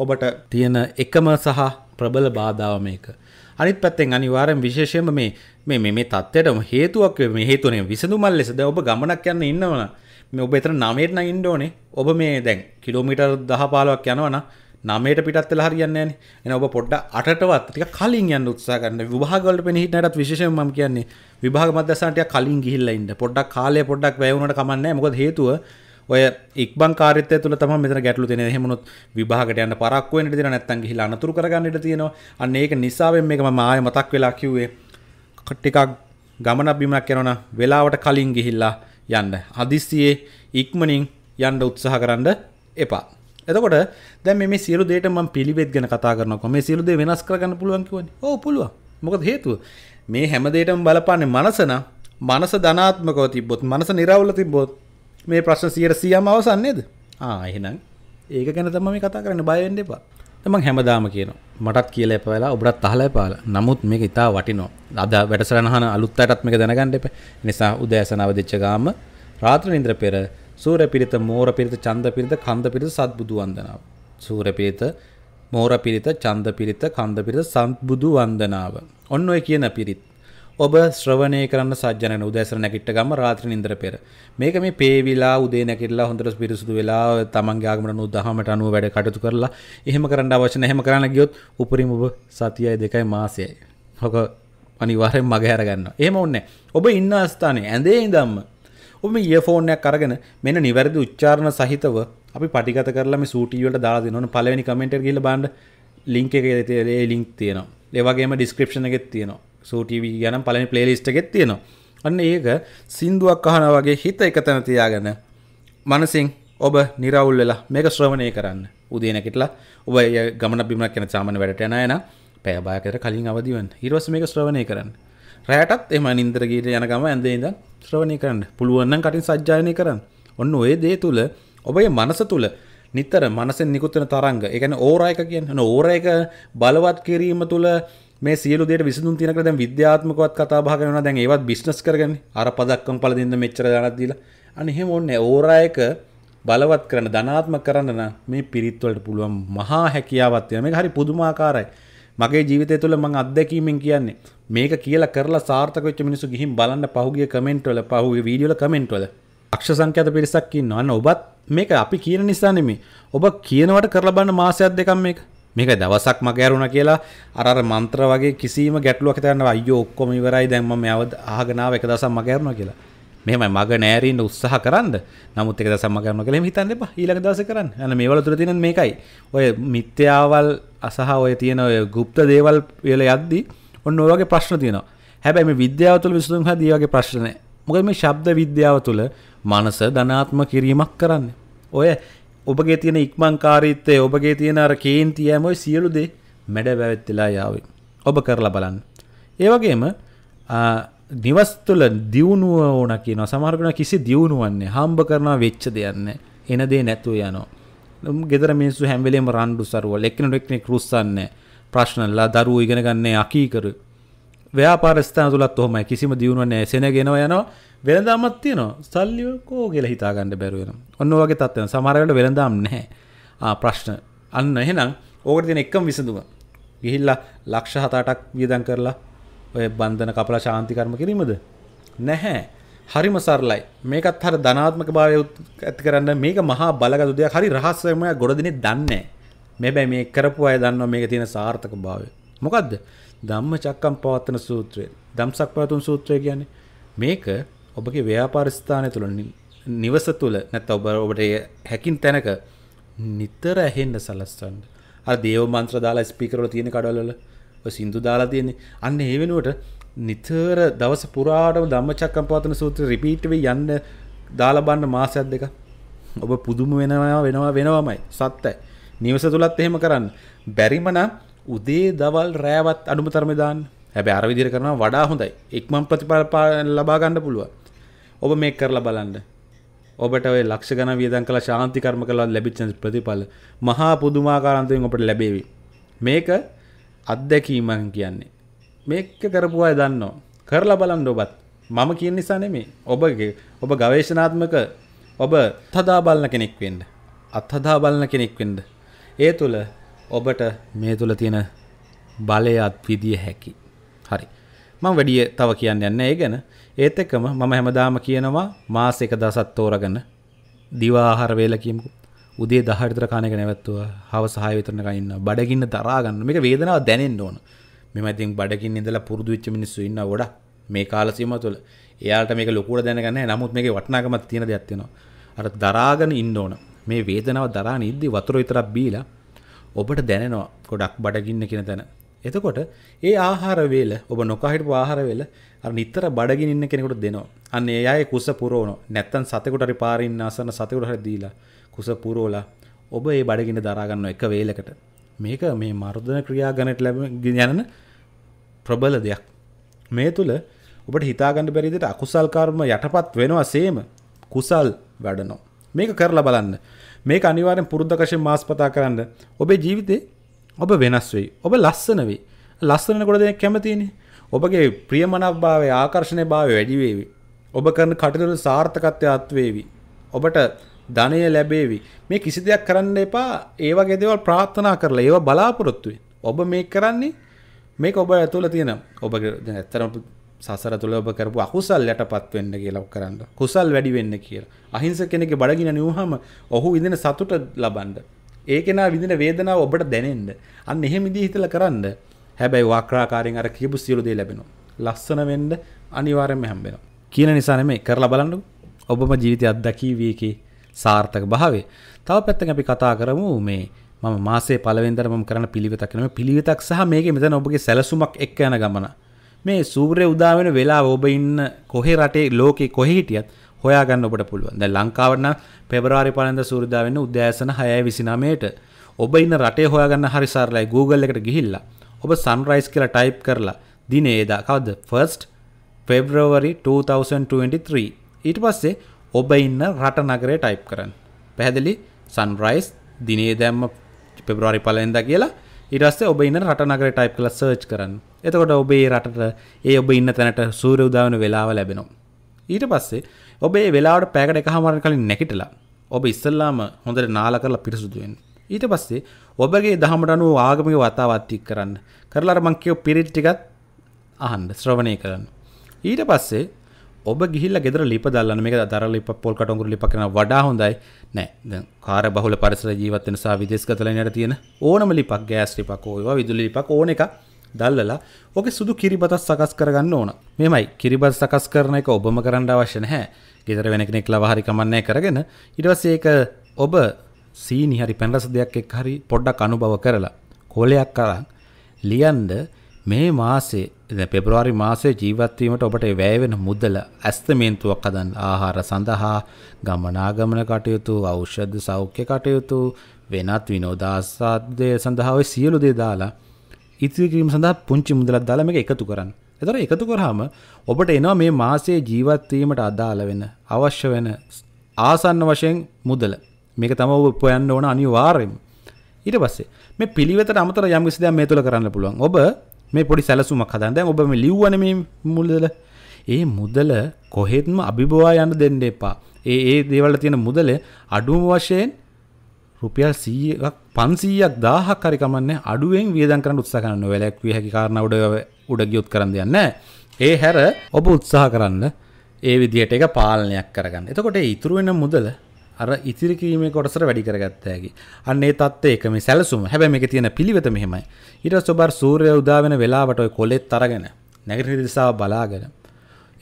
ඔබට තියෙන එකම සහ ප්‍රබල බාධාව මේක. අනිත් පැත්තෙන් අනිවාරයෙන් විශේෂයම මේ මේ මේ තත්ත්වයටම හේතුවක් මේ හේතුනේ විසඳුමල් ලෙසද ඔබ ගමනක් යන්න ඉන්නවන මේ ඔබ එතන නමේටන ඉන්ඩෝනේ ඔබ මේ දැන් කිලෝමිටර් දහ පාලක් යනවනම් නමට පිටත් වෙලා හරියන්නේ එන ඔබ පොඩ්ඩ අටටවත් ටික කලින් යන්න උත්සාහ ගන්න විභාගවලට පෙනහිටනටත් විශේෂයෙන් මම කියන්නේ විභාග මධ්‍යස්ථානට කලින් ගිහිල්ලා ඉන්න පොඩ්ඩක් කාලය පොඩ්ඩක් වැය වුණාට කමක් නැහැ මොකද හේතුව ඔය ඉක්බන් කාර්යත්වය තුළ තමයි මෙතන ගැටලු තියෙන්නේ එහෙම උනොත් විභාගට යන්න පරක්කු වෙන්න දෙන නැත්නම් ගිහිල්ලා අනතුරු කරගන්න ඉඩ තියෙනවා අන්න ඒක නිසාවෙන් මේක මම ආයෙ මතක් වෙලා කිව්වේ ටිකක් ගමන බිමක් කරනවා වෙලාවට කලින් ගිහිල්ලා යන්න හදිස්සියේ ඉක්මනින් යන්න උත්සාහ කරන්න එපා එතකොට දැ මේ සිරුදේට ම පිළිවෙත් ගෙන කතා කරනකො මේ සිරුදේ වෙනස් කරගන්න පුළුවන්කිවන ඕ පුළුව මොකද හේතුව මේ හැමදේටම බලපාන්නේ මනසන මනස ධනාත්මකව තිබොත් මනස නිරවුල තිබොත් මේ ප්‍රශ්න සියර සියම අවසන්නේද ආහෙනම් ඒක ගැන තම මේ කතා කරන්න බයෙන් දෙපා තමන් හැමදාම කියන මටත් කියල එපවෙලා ඔබටත් අහලයි පාල නමුත් මේක ඉතා වටිනෝ අද වැඩසරහන අලුත් අයටත් මේක දැනගන්න එප නිසා උදෑසනාව දෙච්ච ගාම රාත්‍ර නින්ද්‍ර පෙර සූර පිරිත මෝර පිරිත චන්ද පිරිත කන්ද පිරිත සත්බුදු වන්දනාව. සූර පිරිත මෝර පිරිත චන්ද පිරිත කන්ද පිරිත සත්බුදු වන්දනාව. ඔන්න ඔය කියන පිරිත්. ඔබ ශ්‍රවණය කරන්න සජ්ජනන උදෑසන නැගිට ගම රාත්‍රී නින්දර පෙර. මේක මේ පේවිලා උදේ නැගිටලා හොඳට පිරිසුදු වෙලා තමන්ගේ ආගමන අනුව දහමට අනුව වැඩ කටයුතු කරලා එහෙම කරන්න අවශ්‍ය නැහැ. එහෙම කරන්න ගියොත් උපරිම ඔබ සතියයි දෙකයි මාසයයි. ඔක අනිවාර්යෙන් මගහැර ගන්නවා. එහෙම වුන්නේ ඔබ ඉන්න ස්ථානේ ඇඳේ ඉඳන්ම ඔබ ඒ ෆෝනයක් අරගෙන මෙන්න නිවැරදි උච්චාරණ සහිතව අපි පටිගත කරලා මේ සූටිවලට දාලා දෙනවන පළවෙනි කමෙන්ට් එක ගිහලා බලන්න ලින්ක් එකේ තියෙන ඒ ලින්ක් තියෙනවා. ඒ වගේම ඩිස්ක්‍රිප්ෂන් එකෙත් තියෙනවා. සූටිව ගනම් පළවෙනි ප්ලේලිස්ට් එකෙත් තියෙනවා. අන්න ඒක සින්දුවක් අහනවා වගේ හිත එක තැන තියාගෙන මනසින් ඔබ නිරවුල් වෙලා මේක ශ්‍රවණය කරන්න. උදේ නැගිටලා ඔබ ගමන බිමක් යන සාමාන්‍ය වැඩට යන අය නම් පැය භාගයකට කලින් අවදි වෙන්න. ඊට පස්සේ මේක ශ්‍රවණය කරන්න. රෑටත් එම නින්දරගීට යනකම ඇඳේ ඉඳන් ශ්‍රවණය කරන්න පුළුවන් කටින් සජ්ජායනය කරන්න ඔන්න ඔය දේ තුළ ඔබේ මනස තුළ නිතර මනසෙන් නිකුත්වන තරංග එකන ඕරයක කියන්න ඕරයක බලවත් කිරීම තුළ මේ සියලු දේට විසඳුම් තියෙනකල දැන් විද්‍යාත්මකවත් කතා බහ කරනවා දැන් ඒවත් බිස්නස් කරගෙන අර පදක්කම් පළ දෙන්න මෙච්චර ගණක් දීලා අන්න එහෙම ඕනේ ඕරයක බලවත් කරන ධනාත්මක කරන්න නම් මේ පිරිත් වලට පුළුවන් මහා හැකියාවක් තියෙනවා මේක හරි පුදුමාකාරයි මගේ ජීවිතය තුළ මං අත්දැකීමෙන් කියන්නේ මේක කියලා කරලා සාර්ථක වෙච්ච මිනිස්සු ගිහින් බලන්න පහුගිය කමෙන්ට් වල පහුගිය වීඩියෝ වල කමෙන්ට් වල අක්ෂ සංඛ්‍යාත පිරිසක් ඉන්නවා. අන්න ඔබත් මේක අපි කියන නිසා නෙමෙයි. ඔබ කියනවට කරලා බලන්න මාසයක් දෙකක් මේක. මේක දවසක් මග ඇරුණ කියලා අර මන්ත්‍ර වගේ කිසිම ගැටලුවක් හිතන්න අයියෝ ඔක්කොම ඉවරයි දැන් මම යව අහගෙන ආව එක දවසක් මග ඇරුණා කියලා. මෙහෙමයි මග නෑරින්න උත්සාහ කරන්ද. නමුත් එක දවසක් මග ඇරුණා කියලා එහෙම හිතන්න එපා. ඊළඟ දවසේ කරන්න. අන්න මේවල තුල තියෙන මේකයි. ඔය මිත්‍යාවල් අසහ ඔය තියෙන ඔය ගුප්ත දේවල් වෙල යද්දි ඔන්න ඔයගේ ප්‍රශ්න තියෙනවා හැබැයි මේ විද්‍යාව තුළ විසඳුම් හා දීවගේ ප්‍රශ්න මොකද මේ ශබ්ද විද්‍යාව තුළ මනස ධනාත්ම කිරීමක් කරන්න ඔය ඔබගේ තියෙන ඉක්මංකාරීත්තය ඔබගේ තියෙන අර කේන්තියම ඔය සියලු දේ මැඩ වැැවැත්වෙලා යාවේ ඔබ කරලා බලන්න ඒවගේම නිවස් තුළ දියුණුව ඕන කියන සමර්ගන කිසි දියුණුවන්නේ හම්බ කරනවා වෙච්ච දෙයන්න එන දේ නැතුව යනවා ගෙදර මිනිස්සු හැම්වෙලේම රණ්ඩු සරුවල් එක්කෙනෙක් එක්කෙනෙක් රුස්සන්නේ ප්‍රශ්නලා දරුවෝ ඉගෙන ගන්න අකීකර ව්‍යාපාර ස්ථාන තුලත් ඔහොමයි කිසිම දියුණුවක් නැහැ සෙනගෙනව යනවා වෙළඳාමක් තියෙනවා සල්ලි කෝ කියලා හිතා ගන්න බැරුව වෙනවා ඔන්න ඔයගේ තත්ත්වය සමහර වෙලාවට වෙළඳාම් නැහැ ආ ප්‍රශ්න අන්න එහෙනම් ඕකට තියෙන එකම විසඳුම ගිහිල්ලා ලක්ෂ 7-8ක් වියදම් කරලා ඔය බන්ධන කපලා ශාන්ති කර්ම කිරීමද නැහැ හරිම සරලයි මේකත් හර ධනාත්මක භාවය ඇති කරන්න මේක මහා බලගතු දෙයක් හරි රහස්සමය ගොඩදිනෙ දන්නේ මෙබැයි මේ කරපු අය දන්න මේක තියෙන සාර්ථක භාවය මොකක්ද ධම්ම චක්කම් පවත්තන සූත්‍රය දම්සක් පවතුන් සූත්‍රය කියන්නේ මේක ඔබගේ ව්‍යාපාරස්ථානය තුළ නිවස තුළ නැත්ත ඔබ ඔබට හැකින් තැනක නිතර ඇහෙන්න සලස්සන්න අ දේව මන්ත්‍ර දාලා ස්පිකරල තියෙන කඩවල සිින්දු දාලා තියෙන්නේ අන්න ඒ වෙනුවට නිතර දවස පුරාටම ධම්මචක්කම්පවත්තන සූත්‍රය රිපීට් වෙ යන්න දාලා බලන්න මාසයක් දෙක. ඔබ පුදුම වෙනවා වෙනවා වෙනවමයි. සත්‍යයි. නිවස තුලත් එහෙම කරන්න. බැරිම නම් උදේ දවල් රෑවත් අඩුමතරම දාන්න. හැබැයි අර විදිහට කරනවා වඩා හොඳයි. ඉක්මන් ප්‍රතිඵල ලබා ගන්න පුළුවන්. ඔබ මේක කරලා බලන්න. ඔබට ඔය ලක්ෂ ගණන් වියදම් කළ ශාන්ති කර්ම කළා ලැබිච්ච ප්‍රතිඵල මහා පුදුමාකාරන්තයෙන් ඔබට ලැබෙවි. මේක අත්දැකීමක් කියන්නේ. මේක කරපු අය දන්නවා. කරලා බලන්න ඔබත්. මම කියන නිසා නෙමෙයි. ඔබගේ ඔබ ගවේෂණාත්මක ඔබ තදා බලන කෙනෙක් වෙන්න. අත්හදා බලන කෙනෙක් වෙන්න. ඒ තුල ඔබට මේ තුල තියෙන බලය අත්විදිය හැකි. හරි. මම වැඩිය තව කියන්න යන්නේ ඒ ගැන. ඒත් එක්කම මම හැමදාම කියනවා මාස එක දසක් තෝරගන්න. දිවා ආහාර වේල කියමුකෝ. උදේ 10 විතර කණ එක නැවැත්තුවා. හවස 6 විතර නිකන් ඉන්න. බඩගින්න දරා ගන්න. මේක වේදනාව දැනෙන්න ඕන. මෙම ඉතින් බඩකින් ඉඳලා පුරුදු වෙච්ච මිනිස්සු ඉන්නවා ගොඩක් මේ කාල සීමාව තුළ. එයාලට මේක ලොකුවට දැනගන්නේ නැහැ. නමුත් මේකේ වටිනාකමක් තියෙන දෙයක් තියෙනවා. අර දරාගෙන ඉන්න ඕන. මේ වේදනාව දරාගෙන ඉද්දි වතුර විතරක් බීලා ඔබට දැනෙනවා ගොඩක් බඩගින්න කියන තැන. එතකොට ඒ ආහාර වේල ඔබ නොකා හිටපු ආහාර වේල අර නිතර බඩගින් ඉන්න කෙනෙකුට දෙනවා. අන්න ඒ අය කුස පුරවනවා. නැත්තම් සතෙකුට හරි පාරින් අසන සතෙකුට හරි දීලා කුස පුරවලා ඔබ ඒ බඩගින්න දරා ගන්නවා එක වේලකට. මේක මේ මර්ධන ක්‍රියා ගණට ලැබ යනන ප්‍රබල දෙයක් මේ තුළ ඔබට හිතාගන්න බැරිදිට අකුසල් කර්ම යටපත් වෙනවා සේම කුසල් වැඩනෝ මේක කරලා බලන්න මේ අනිවාරෙන් පුරුද්ධකශෙන් මාස්පතා කරන්න ඔබේ ජීවිතේ ඔබ වෙනස් වෙයි ඔබ ලස්සන වෙයි ලස්සන කොට දෙනෙක් කැමතිනේ ඔබගේ ප්‍රියමනක් භාවය ආකර්ශණය භාවය වැඩිවේවි ඔබ කරන කටතුර සාර්ථකත්වය අත්වේවි ඔබට ධනය ලැබේවි මේ කිසි දෙයක් කරන්න එපා ඒ වගේ දේවල් ප්‍රාර්ථනා කරලා ඒවා බලාපොරොත්තු වෙන්න. ඔබ මේ කරන්නේ මේක ඔබ ඇතුළ තියෙන ඔබගේ දැන් ඇත්තටම සසර තුළ ඔබ කරපු අකුසල් යටපත් වෙන්න කියලා කරන්න. කුසල් වැඩි වෙන්න කියලා. අහිංසක කෙනෙක්ගේ බඩගින නිවහම ඔහු විඳින සතුට ලබන්න. ඒ කෙනා විඳින වේදනාව ඔබට දැනෙන්න. අන්න එහෙම ඉදී හිතලා කරන්න. හැබැයි වාක්‍රාකාරයෙන් අර කියපු සියලු දේ ලැබෙනවා. ලස්සන වෙන්න අනිවාර්යයෙන්ම හම්බ වෙනවා. කියන නිසා නෙමෙයි කරලා බලන්නකෝ. ඔබම ජීවිතය අත්දකීවි එකේ සාර්ථක භාවය. තව පැත්තක අපි කතා කරමු මේ මම මාසේ පළවෙනිදර මම කරන පිළිවෙතක් නම පිළිවෙතක් සහ මේකේ මෙතන ඔබගේ සැලසුමක් එක්ක යන ගමන. මේ සූර්ය උදා වෙන වෙලාව ඔබ ඉන්න කොහේ රටේ ලෝකේ කොහේ හිටියත් හොයාගන්න ඔබට පුළුවන්. දැන් ලංකාවට නම් පෙබරවාරි පළවෙනිදා සූර්යදා වෙන්නේ උදෑසන 6:29ට. ඔබ ඉන්න රටේ හොයාගන්න හරි සරලයි. Google එකට ගිහිල්ලා ඔබ සන්රයිස් කියලා ටයිප් කරලා දිනේ එදා කවද්ද 1st February 2023 ඊට පස්සේ ඔබ ඉන්න රට නගරේ ටයිප් කරන්න පැහැදිලි සන්රයිස් දිනේ දැම්ම පෙබරවාරි පලෙන්ද කියලා ඉරස්සේ ඔබ ඉන්න රට නගර ටයිප් කළ සර්ච් කරන්න එතකොට ඔබේ රටට ඒ ඔබ ඉන්න තැනට සූර උදාවන වෙලාව ලැබෙනවා ඊට පස්සේ ඔබේ වෙලාවට පෑකට එක හමර කලින් නැකිටලා ඔබ ඉස්සල්ලාම හොඳට නාල කරලා පිරිසුදුවෙන් ඊට පස්සේ ඔබගේ දහමට අනුව ආගමික වතාවත්තික් කරන්න කරලාර මංකයෝ පිරිට්ටිකත් අහන්ඩ ශ්‍රවණය කරන්න ඊට පස්සේ ඔබ ගිහිල්ල ගෙදර ලිප දල්ලන මේ දර ලිප පොල් කටුගු ලිප කරන වඩා හොඳයි නෑ කාර බහුල පරිසර ජීවත්තනසා විදේශගතලනයට තියෙන ඕනම ලිපක් ගෑස් ලිපක් ඕවා විදුලි ලිපක් ඕන එක දල්ලලා ඕක සුදු කිරිබතත් සකස් කරගන්න ඕන මෙමයි කිරිබත් සකස් කරන එක ඔබම කරන්න අවශ්‍ය නැහැ ගෙදර වෙන කෙනෙක් ලවහරි කමන්නෑ කරගෙන ඉටවස් ඒක ඔබ සීනි හරි පැන්රස දෙයක් එක් හරි පොඩ්ඩක් අනුභව කරලා කොලයක් කරන් ලියන්ඩ මේ මාසේ පෙබරවාරි මාසය ජීවත්වීමට ඔබට වැෑවෙන මුදල ඇස්තමේන්තුවක් අදන් ආහාර සඳහා ගමනාගමන කටයුතු අෞෂද්ධ සෞඛ්‍ය කටයුතු වෙනත් විනෝදාසාධ්‍යය සඳහාව සියලු දේ දාලා ඉතිකිරීම සඳහා පුංචි මුදලත් දාලම එක එකතු කරන්න. එතර එකතු කරහම ඔබට එනවා මේ මාසයේ ජීවත්වීමට අදාළ වෙන අවශ්‍ය වෙන ආසන්න වශයෙන් මුදල මේක තම උපයන්න ඕන අනිවාර්යෙන්. ඊට පස්සේ මේ පිළිවෙතට අමතර යම් කිසි දෙයක් මේ තුල කරන්න පුළුවන්. ඔබ මේ පොඩි සැලසුමක් හදන්න දැන් ඔබ මේ ලිව්වන මේ මුදල ඒ මුදල කොහෙත්ම අභිබවා යන්න දෙන්න එපා. ඒ ඒ දේවල් තියෙන මුදල අඩුම වශයෙන් රුපියල් 100ක් 500ක් 1000ක් හරි කමන්නේ අඩුවෙන් වියදම් කරන්න උත්සාහ කරන්න. වැලක් විය හැකි කාරණා උඩ උඩ ගියොත් කරන්න දෙයක් නැහැ. ඒ හැර ඔබ උත්සාහ කරන්න ඒ විදිහට ඒක පාලනයක් කරගන්න. එතකොට ඒ ඉතුරු වෙන මුදල අර ඉතිරි කිරීමේ කොටසට වැඩි කරගත්ත හැකි. අන්න ඒ தත්ත්වය එක මේ සැලසුම. හැබැයි මේකේ තියෙන පිළිවෙත මෙහෙමයි. ඊට පස්සේ ඔබ සූර්යය උදා වෙන වෙලාවට ඔය කොලෙත් අරගෙන නැගිටින දිශාව බලාගෙන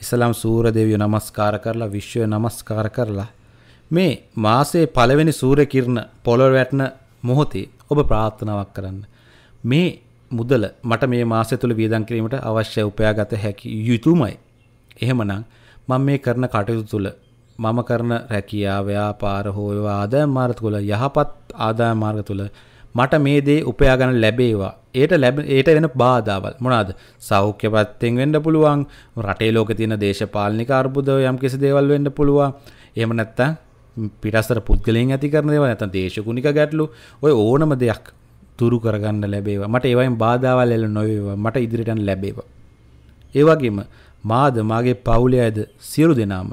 ඉස්ලාම් සූර්ය දෙවියෝ নমස්කාර කරලා විශ්වය নমස්කාර කරලා මේ මාසයේ පළවෙනි සූර්ය කිරණ පොළොව වැටෙන මොහොතේ ඔබ ප්‍රාර්ථනාවක් කරන්න. මේ මුදල මට මේ මාසය තුළ වියදම් කිරීමට අවශ්‍ය උපයාගත හැකි යුතුයමයි. එහෙමනම් මම මේ කරන කටයුතු තුළ මම කරන රැකියා ව්‍යාපාර හෝ ඒවා ආදායම් මාර්ග තුළ යහපත් ආදායම් මාර්ග තුළ මට මේ දේ උපයා ගන්න ලැබේවා. ඒට ලැබ ඒට වෙන බාධාවල් මොනවාද? සෞඛ්‍ය පැත්තෙන් වෙන්න පුළුවන්, රටේ ලෝකේ තියෙන දේශපාලනික අර්බුද යම්කිසි දේවල් වෙන්න පුළුවන්. එහෙම නැත්නම් පිටස්තර පුද්ගලයන් ඇති කරන දේවල් නැත්නම් දේශගුණික ගැටලු ඔය ඕනම දෙයක් දුරු කරගන්න ලැබේවා. මට ඒවයින් බාධාවල් එල නොවේවා. මට ඉදිරියට යන්න ලැබේවා. ඒ වගේම මාද මාගේ පවුලේ අයද සියලු දෙනාම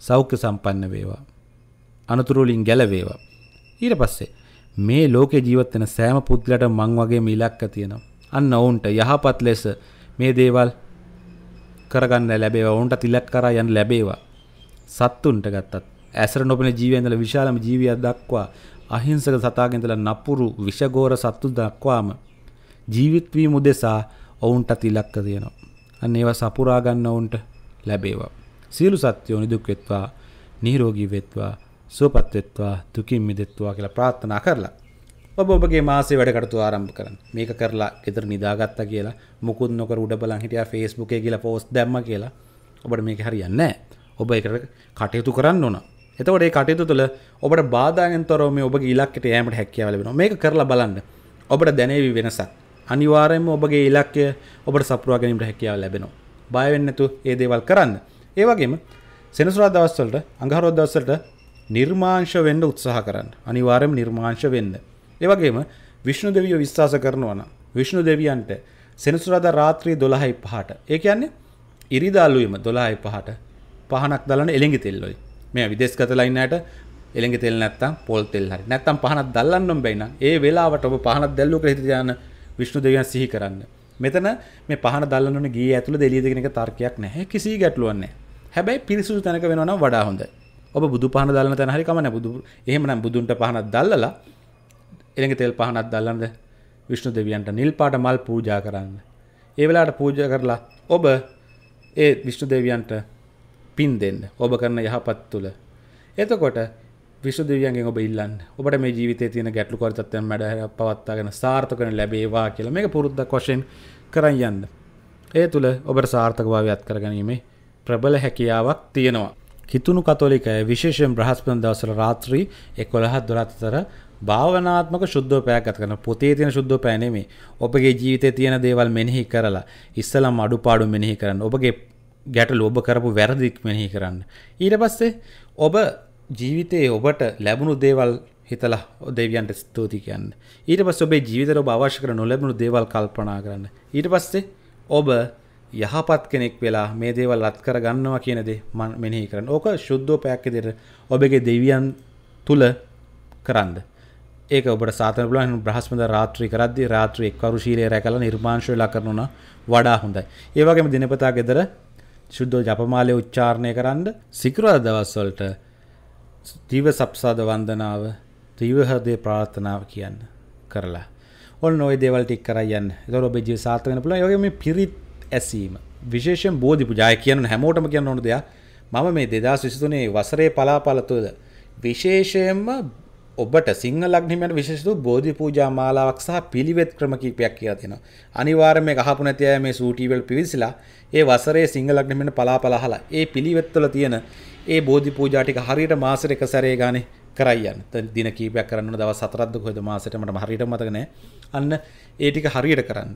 සෞඛ්‍ය සම්පන්න වේවා. අනතුරු වලින් ගැලවේවා. ඊට පස්සේ මේ ලෝකේ ජීවත් වෙන සෑම පුද්ගලට මං වගේම ඉලක්ක තියෙනවා. අන්න ඔවුන්ට යහපත් ලෙස මේ දේවල් කරගන්න ලැබේවා. ඔවුන්ට තිලක් කරා යන්න ලැබේවා. සත්තුන්ට ගත්තත් ඇසර නොපෙන ජීවයන් ඉඳලා විශාලම ජීවියක් දක්වා අහිංසක සතාගෙන් ඉඳලා නපුරු විෂගෝර සත්තු දක්වාම ජීවිත වීම උදෙසා ඔවුන්ට තිලක්ක තියෙනවා. අන්න ඒවා සපුරා ගන්න ඔවුන්ට ලැබේවා. සියලු සත්වෝ නිදුක් වෙත්වා නිරෝගී වෙත්වා සුවපත් වෙත්වා දුකින් මිදෙත්වා කියලා ප්‍රාර්ථනා කරලා ඔබ ඔබගේ මාසේ වැඩකටතු ආරම්භ කරන්න මේක කරලා ගෙදර නිදාගත්තා කියලා මුකුත් නොකර උඩ බලන් හිටියා Facebook එකේ කියලා post දැම්ම කියලා ඔබට මේක හරියන්නේ නැහැ. ඔබ ඒකට කටයුතු කරන්න ඕන. එතකොට මේ කටයුතු තුළ ඔබට බාධාගෙන් තොරව මේ ඔබගේ ඉලක්කයට යෑමට හැකියාව ලැබෙනවා. මේක කරලා බලන්න. ඔබට දැනේවි වෙනසක්. අනිවාර්යයෙන්ම ඔබගේ ඉලක්කය ඔබට සපුරා ගැනීමට හැකියාව ලැබෙනවා. බය වෙන්නේ නැතුව මේ දේවල් කරන්න. ඒවගේම සෙනසුරා දවස්වලට අඟහරොත් දවසට නිර්මාංශ වෙන්න උත්සාහ කරන්න අනිවාර්යම නිර්මාංශ වෙන්න. ඒවගේම විශ්ණු දෙවියෝ විශ්වාස කරනවා නම් විශ්ණු දෙවියන්ට සෙනසුරාදා රාත්‍රී 12:05ට. ඒ කියන්නේ ඉරිදාලුවෙම 12:05ට පහනක් දලන එළඟි තෙල්ලොයි. මේ විදේශගත ලයින් ඇට එළඟි තෙල් නැත්තම් පොල් තෙල් හරි. නැත්තම් පහනක් දල්ලන්නම් බැයි නම් ඒ වෙලාවට ඔබ පහනක් දැල්ලුවක හිත ධාන විශ්ණු දෙවියන් සිහි කරන්නේ. මෙතන මේ පහන දල්ලන ගේ ඇතුළ දෙලියදගෙනක තර්කයක් නැහැ කිසි ගැටලුවන්නේ හැබැයි පිරිසුදු තැනක වෙනවන වඩා හොඳ ඔබ බුදු පහන දල්ලන තැන හරි කමන බුදු එහෙමනම් බුදුන්ට පහනක් දල්ලලා එළඟ තෙල් පහනක් දල්ලන්නද විෂ්ණු දෙවියන්ට නිල් පාට මල් පූජා කරන්න. ඒ වෙලාට පූජ කරලා ඔබ ඒ විෂ්ණු දෙවියන්ට පින් දෙන්න ඔබ කරන යහපත් තුළ. එතකොට විශ්ව දෙවියන්ගෙන් ඔබ ඉල්ලන්න ඔබට මේ ජීවිතය තියෙන ගැටලු කරතත්වයන් මැඩ පවත්වාගෙන සාර්ථකන ලැබේවා කියලා මේක පුරුද්දක් වශයෙන් කරන් යන්න. ඒ තුළ ඔබට සාර්ථකභාවයත් කරගැනීමේ ප්‍රබල හැකියාවක් තියෙනවා. කිතුුණු කතෝලිකය විශේෂෙන් බ්‍රහස්පන දවසල රාත්‍රී එකොළහත් දුරත්තර භාවනාත්මක ශුද්ධෝපයක් අත්කන පොතේ තියෙන ශුද්ධෝපෑනෙමේ ඔබගේ ජීවිතය තියෙන දේවල් මෙනෙහි කරලා ඉස්සලම් අඩුපාඩු මෙනෙහි කරන්න ඔබගේ ගැටලු ඔබ කරපු වැරදික් මෙනෙහි කරන්න. ඊට පස්සේ ඔබ ජීවිතයේ ඔබට ලැබුණු දේවල් හිතලා දෙවියන්ට ස්තුති කියන්න. ඊට පස්සේ ඔබේ ජීවිතේ ඔබ අවශ්‍ය කර නොලැබුණු දේවල් කල්පනා කරන්න. ඊට පස්සේ ඔබ යහපත් කෙනෙක් වෙලා මේ දේවල් අත් කර ගන්නවා කියන දේ මෙනෙහි කරන්න. ඕක සුද්ධෝපයක් විදිහට ඔබගේ දෙවියන් තුල කරන්න. ඒක ඔබට සාතන පුළුවන් බ්‍රහස්පද රාත්‍රී කරද්දී රාත්‍රී එක්වරු ශීලයේ රැකලා නිර්මාංශ වෙලා කරනවා වඩා හොඳයි. ඒ වගේම දිනපතා ගෙදර සුද්ධෝ ජපමාලය උච්චාරණය කරන්න සිකුරාදා දවස්වලට තීව සප්සාද වන්දනාව තීව හදේ ප්‍රාර්ථනාව කියන්න කරලා ඔන්න ඔය දේවල් ටික කරා යන්න. ඒතකොට ඔබේ ජීවිත සාර්ථක වෙන්න පුළුවන්. ඒ වගේම මේ පිරිත් ඇසීම විශේෂයෙන් බෝධි පූජා කියන හැමෝටම කියන්න ඕන දෙයක්. මම මේ 2023 වසරේ පලාපල තුළ විශේෂයෙන්ම ඔබට සිංහල ලග්නහිමයට විශේෂතු බෝධි පූජා මාලාවක් සහ පිළිවෙත් ක්‍රම කීපයක් කියලා තියෙනවා. අනිවාර්යයෙන් මේ අහපු නැති අය මේ සූටි වල පිවිසලා ඒ වසරේ සිංහල ලග්නහිමයට පලාපල අහලා ඒ පිළිවෙත් වල තියෙන ඒ බෝධි පූජා ටික හරියට මාසෙට එක සැරේ ගානේ කරයි යන්න. දින කීපයක් කරන්න ඕන දවස් හතරක්ද කොහෙද මාසෙට මට හරියට මතක නැහැ. අන්න ඒ ටික හරියට කරන්න.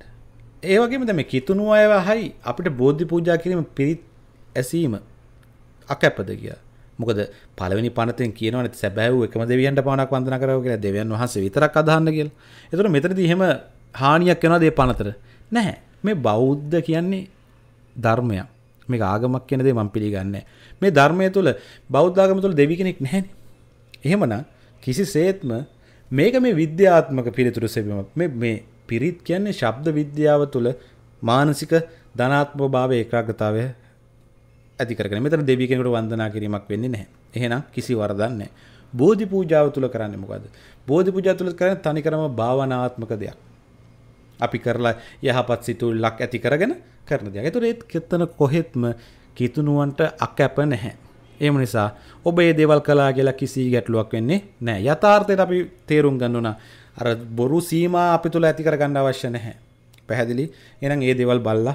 ඒ වගේම දැන් මේ කිතුණු අයවහයි අපිට බෝධි පූජා කිරීම පිරිත් ඇසීම අකැපද කියලා. මොකද පළවෙනි පනතෙන් කියනවනේ සැබෑවු එකම දෙවියන්ට පමණක් වන්දනා කරව කියලා දෙවියන් වහන්සේ විතරක් අදහන්න කියලා. ඒතර මෙතනදී එහෙම හානියක් වෙනවද ඒ පනතට? නැහැ. මේ බෞද්ධ කියන්නේ ධර්මයක්. මේක ආගමක් කියන දේ මම පිළිගන්නේ නැහැ. මේ ධර්මය තුළ බෞද්ධාගම තුළ දෙවි කෙනෙක් නැහැ. එහෙමනම් කිසිසේත්ම මේක මේ විද්‍යාත්මක පිළිතුරු සෙවීමක්. මේ මේ පිරිත් කියන්නේ ශබ්ද විද්‍යාව තුළ මානසික ධනාත්මක භාවයේ ඒකාග්‍රතාවය ඇති කරගෙන. මෙතන දෙවි කෙනෙකුට වන්දනා කිරීමක් වෙන්නේ නැහැ. එහෙනම් කිසි වරදක් නැහැ. බෝධි පූජාව තුළ කරන්නේ මොකද්ද? බෝධි පූජාව තුළ කරන්නේ තනිකරම භාවනාත්මක දෙයක්. අපි කරලා යහපත් සිතුවිල්ලක් ඇති කරගෙන කරන දෙයක්. ඒතර ඒත් කෙතන කොහෙත්ම කිතුනුවන්ට අකැප නැහැ. ඒම නිසා ඔබ ඒ දේවල් කලා කියලා කිසි ගැටලුවක් වෙන්නේ නෑ යථාර්ථයට අපි තේරුම් ගන්නුන අර බොරු සීම අපි තුළ ඇතිකර ගණ්ඩ අවශ්‍ය නැහැ. පැහැදිලි එනම් ඒ දේවල් බල්ලා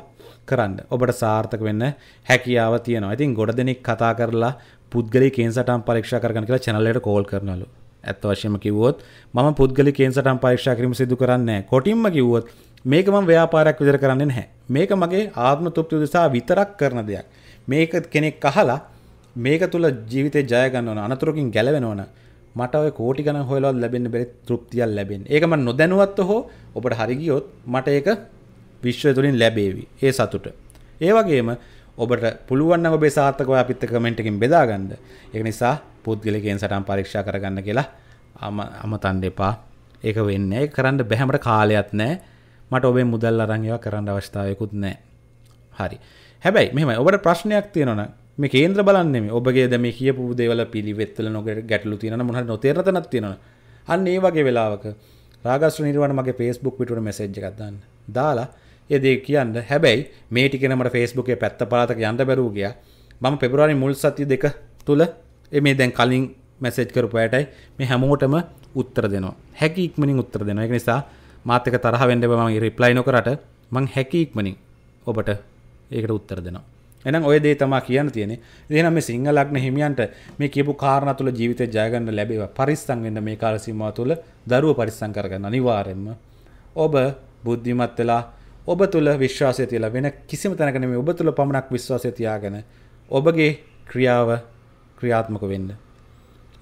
කරන්න ඔබට සාර්ථක වෙන්න හැකියාව තියෙනවා ඉතින් ගොඩ දෙනෙක් කතා කරලා පුද්ගලි කේන්සටම් පරීක්ෂා කරගන්න කියලා චැනල්ලට කෝල් කරනලු ඇත්ත වශයම කිවොත් මම පුද්ගලි කේන්සටම් පරීක්ෂා කිරීම සිදු කරන්නේ කොටින්ම කිව්වොත් මේක මම ව්‍යාපාරයක් විදිහට කරන්නේ නැහැ මේක මගේ ආත්ම තෘප්තිය උදෙසා විතරක් කරන දෙයක් මේක කෙනෙක් අහලා මේක තුළ ජීවිත ජයගන්නවන අනතුරකින් ගැලවෙනවන මට කෝටි ගන හොලත් ලැබෙන බෙරි තෘප්තියල් ලැබෙන ඒකම නොදැනුවත්ත හෝ ඔබට හරිගියොත් මට ඒක විශ්වය තුළින් ලැබේවි ඒ සතුට ඒ වගේම ඔබට පුළුවන් ඔබේ සාත්තක අපිත්ත කමෙන්ටකින් බෙදාගන්න එක නිසා පුද්ගලිකෙන් සටන් පරීක්ෂා කරගන්න කියලා අම අමතන්ඩ එපා ඒක වෙන්න කරන්න බැහැමට කාලයක්ත් නෑ මට ඔබේ මුදල් අරංගවා කරන්න අවස්ථාවයකුත් නෑ හරි හැබැයි මෙම ඔබට ප්‍රශ්නයක් තියෙනන මේ කේන්ද්‍ර බලන්නේ ඔබගේ දැම කියපු දේවල පිළිවෙත්වල නොකට ගැටලු තියෙන මොහ නොතේරතන තියෙනවා අන්න ඒ වගේ වෙලාවක රාගස්ට නිර්වන මගේ ෆේස්බුක් විටුට මසෙජ් එකක්දන්න දාලා එදේ කියන්න හැබැයි මේටිකනට ෆේස්බුකේ පැත්ත පාතක යන්ට බැරූගිය මම පෙබරවාරි මුල් සති දෙක තුළ මේ දැන් කලින් මැසෙජ් කරපුයටයි මේ හැමෝටම උත්තර දෙනවා හැකි ඉක්මනින් උත්තර දෙන එක නිසා මාතක තරහ වෙන්ඩ ම රිප්ලයිනො කරට මං හැකි ඉක්මනින් ඔබට ඒකට උත්තර දෙනවා. එනම් ඔය දේ තමා කියන්න තියෙන දෙනම් මේ සිංහලක්න හිමියන්ට මේ කියපු කාරණ තුළ ජීවිත ජයගන්න ලැබේව පරිස්සං වෙන්න මේ කාලසීමා තුළ දරුව පරිස්සං කරගන්න අනිවාර්යෙන්ම ඔබ බුද්ධිමත් වෙලා ඔබ තුළ විශ්වාසය තියලා වෙන කිසිම තැනක නෙමෙයි ඔබ තුළ පමණක් විශ්වාසය තියාගෙන ඔබගේ ක්‍රියාව ක්‍රියාත්මක වෙන්න.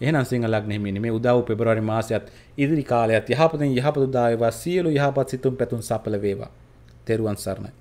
එහෙනම් සිංහලක් නෙමෙයි මේ උදව් පෙබරවාරි මාසයත් ඉදිරි කාලයත් යහපතෙන් යහපත උදා වේවා සියලු යහපත් සිතුම් පැතුම් සඵල වේවා. තෙරුවන් සරණයි.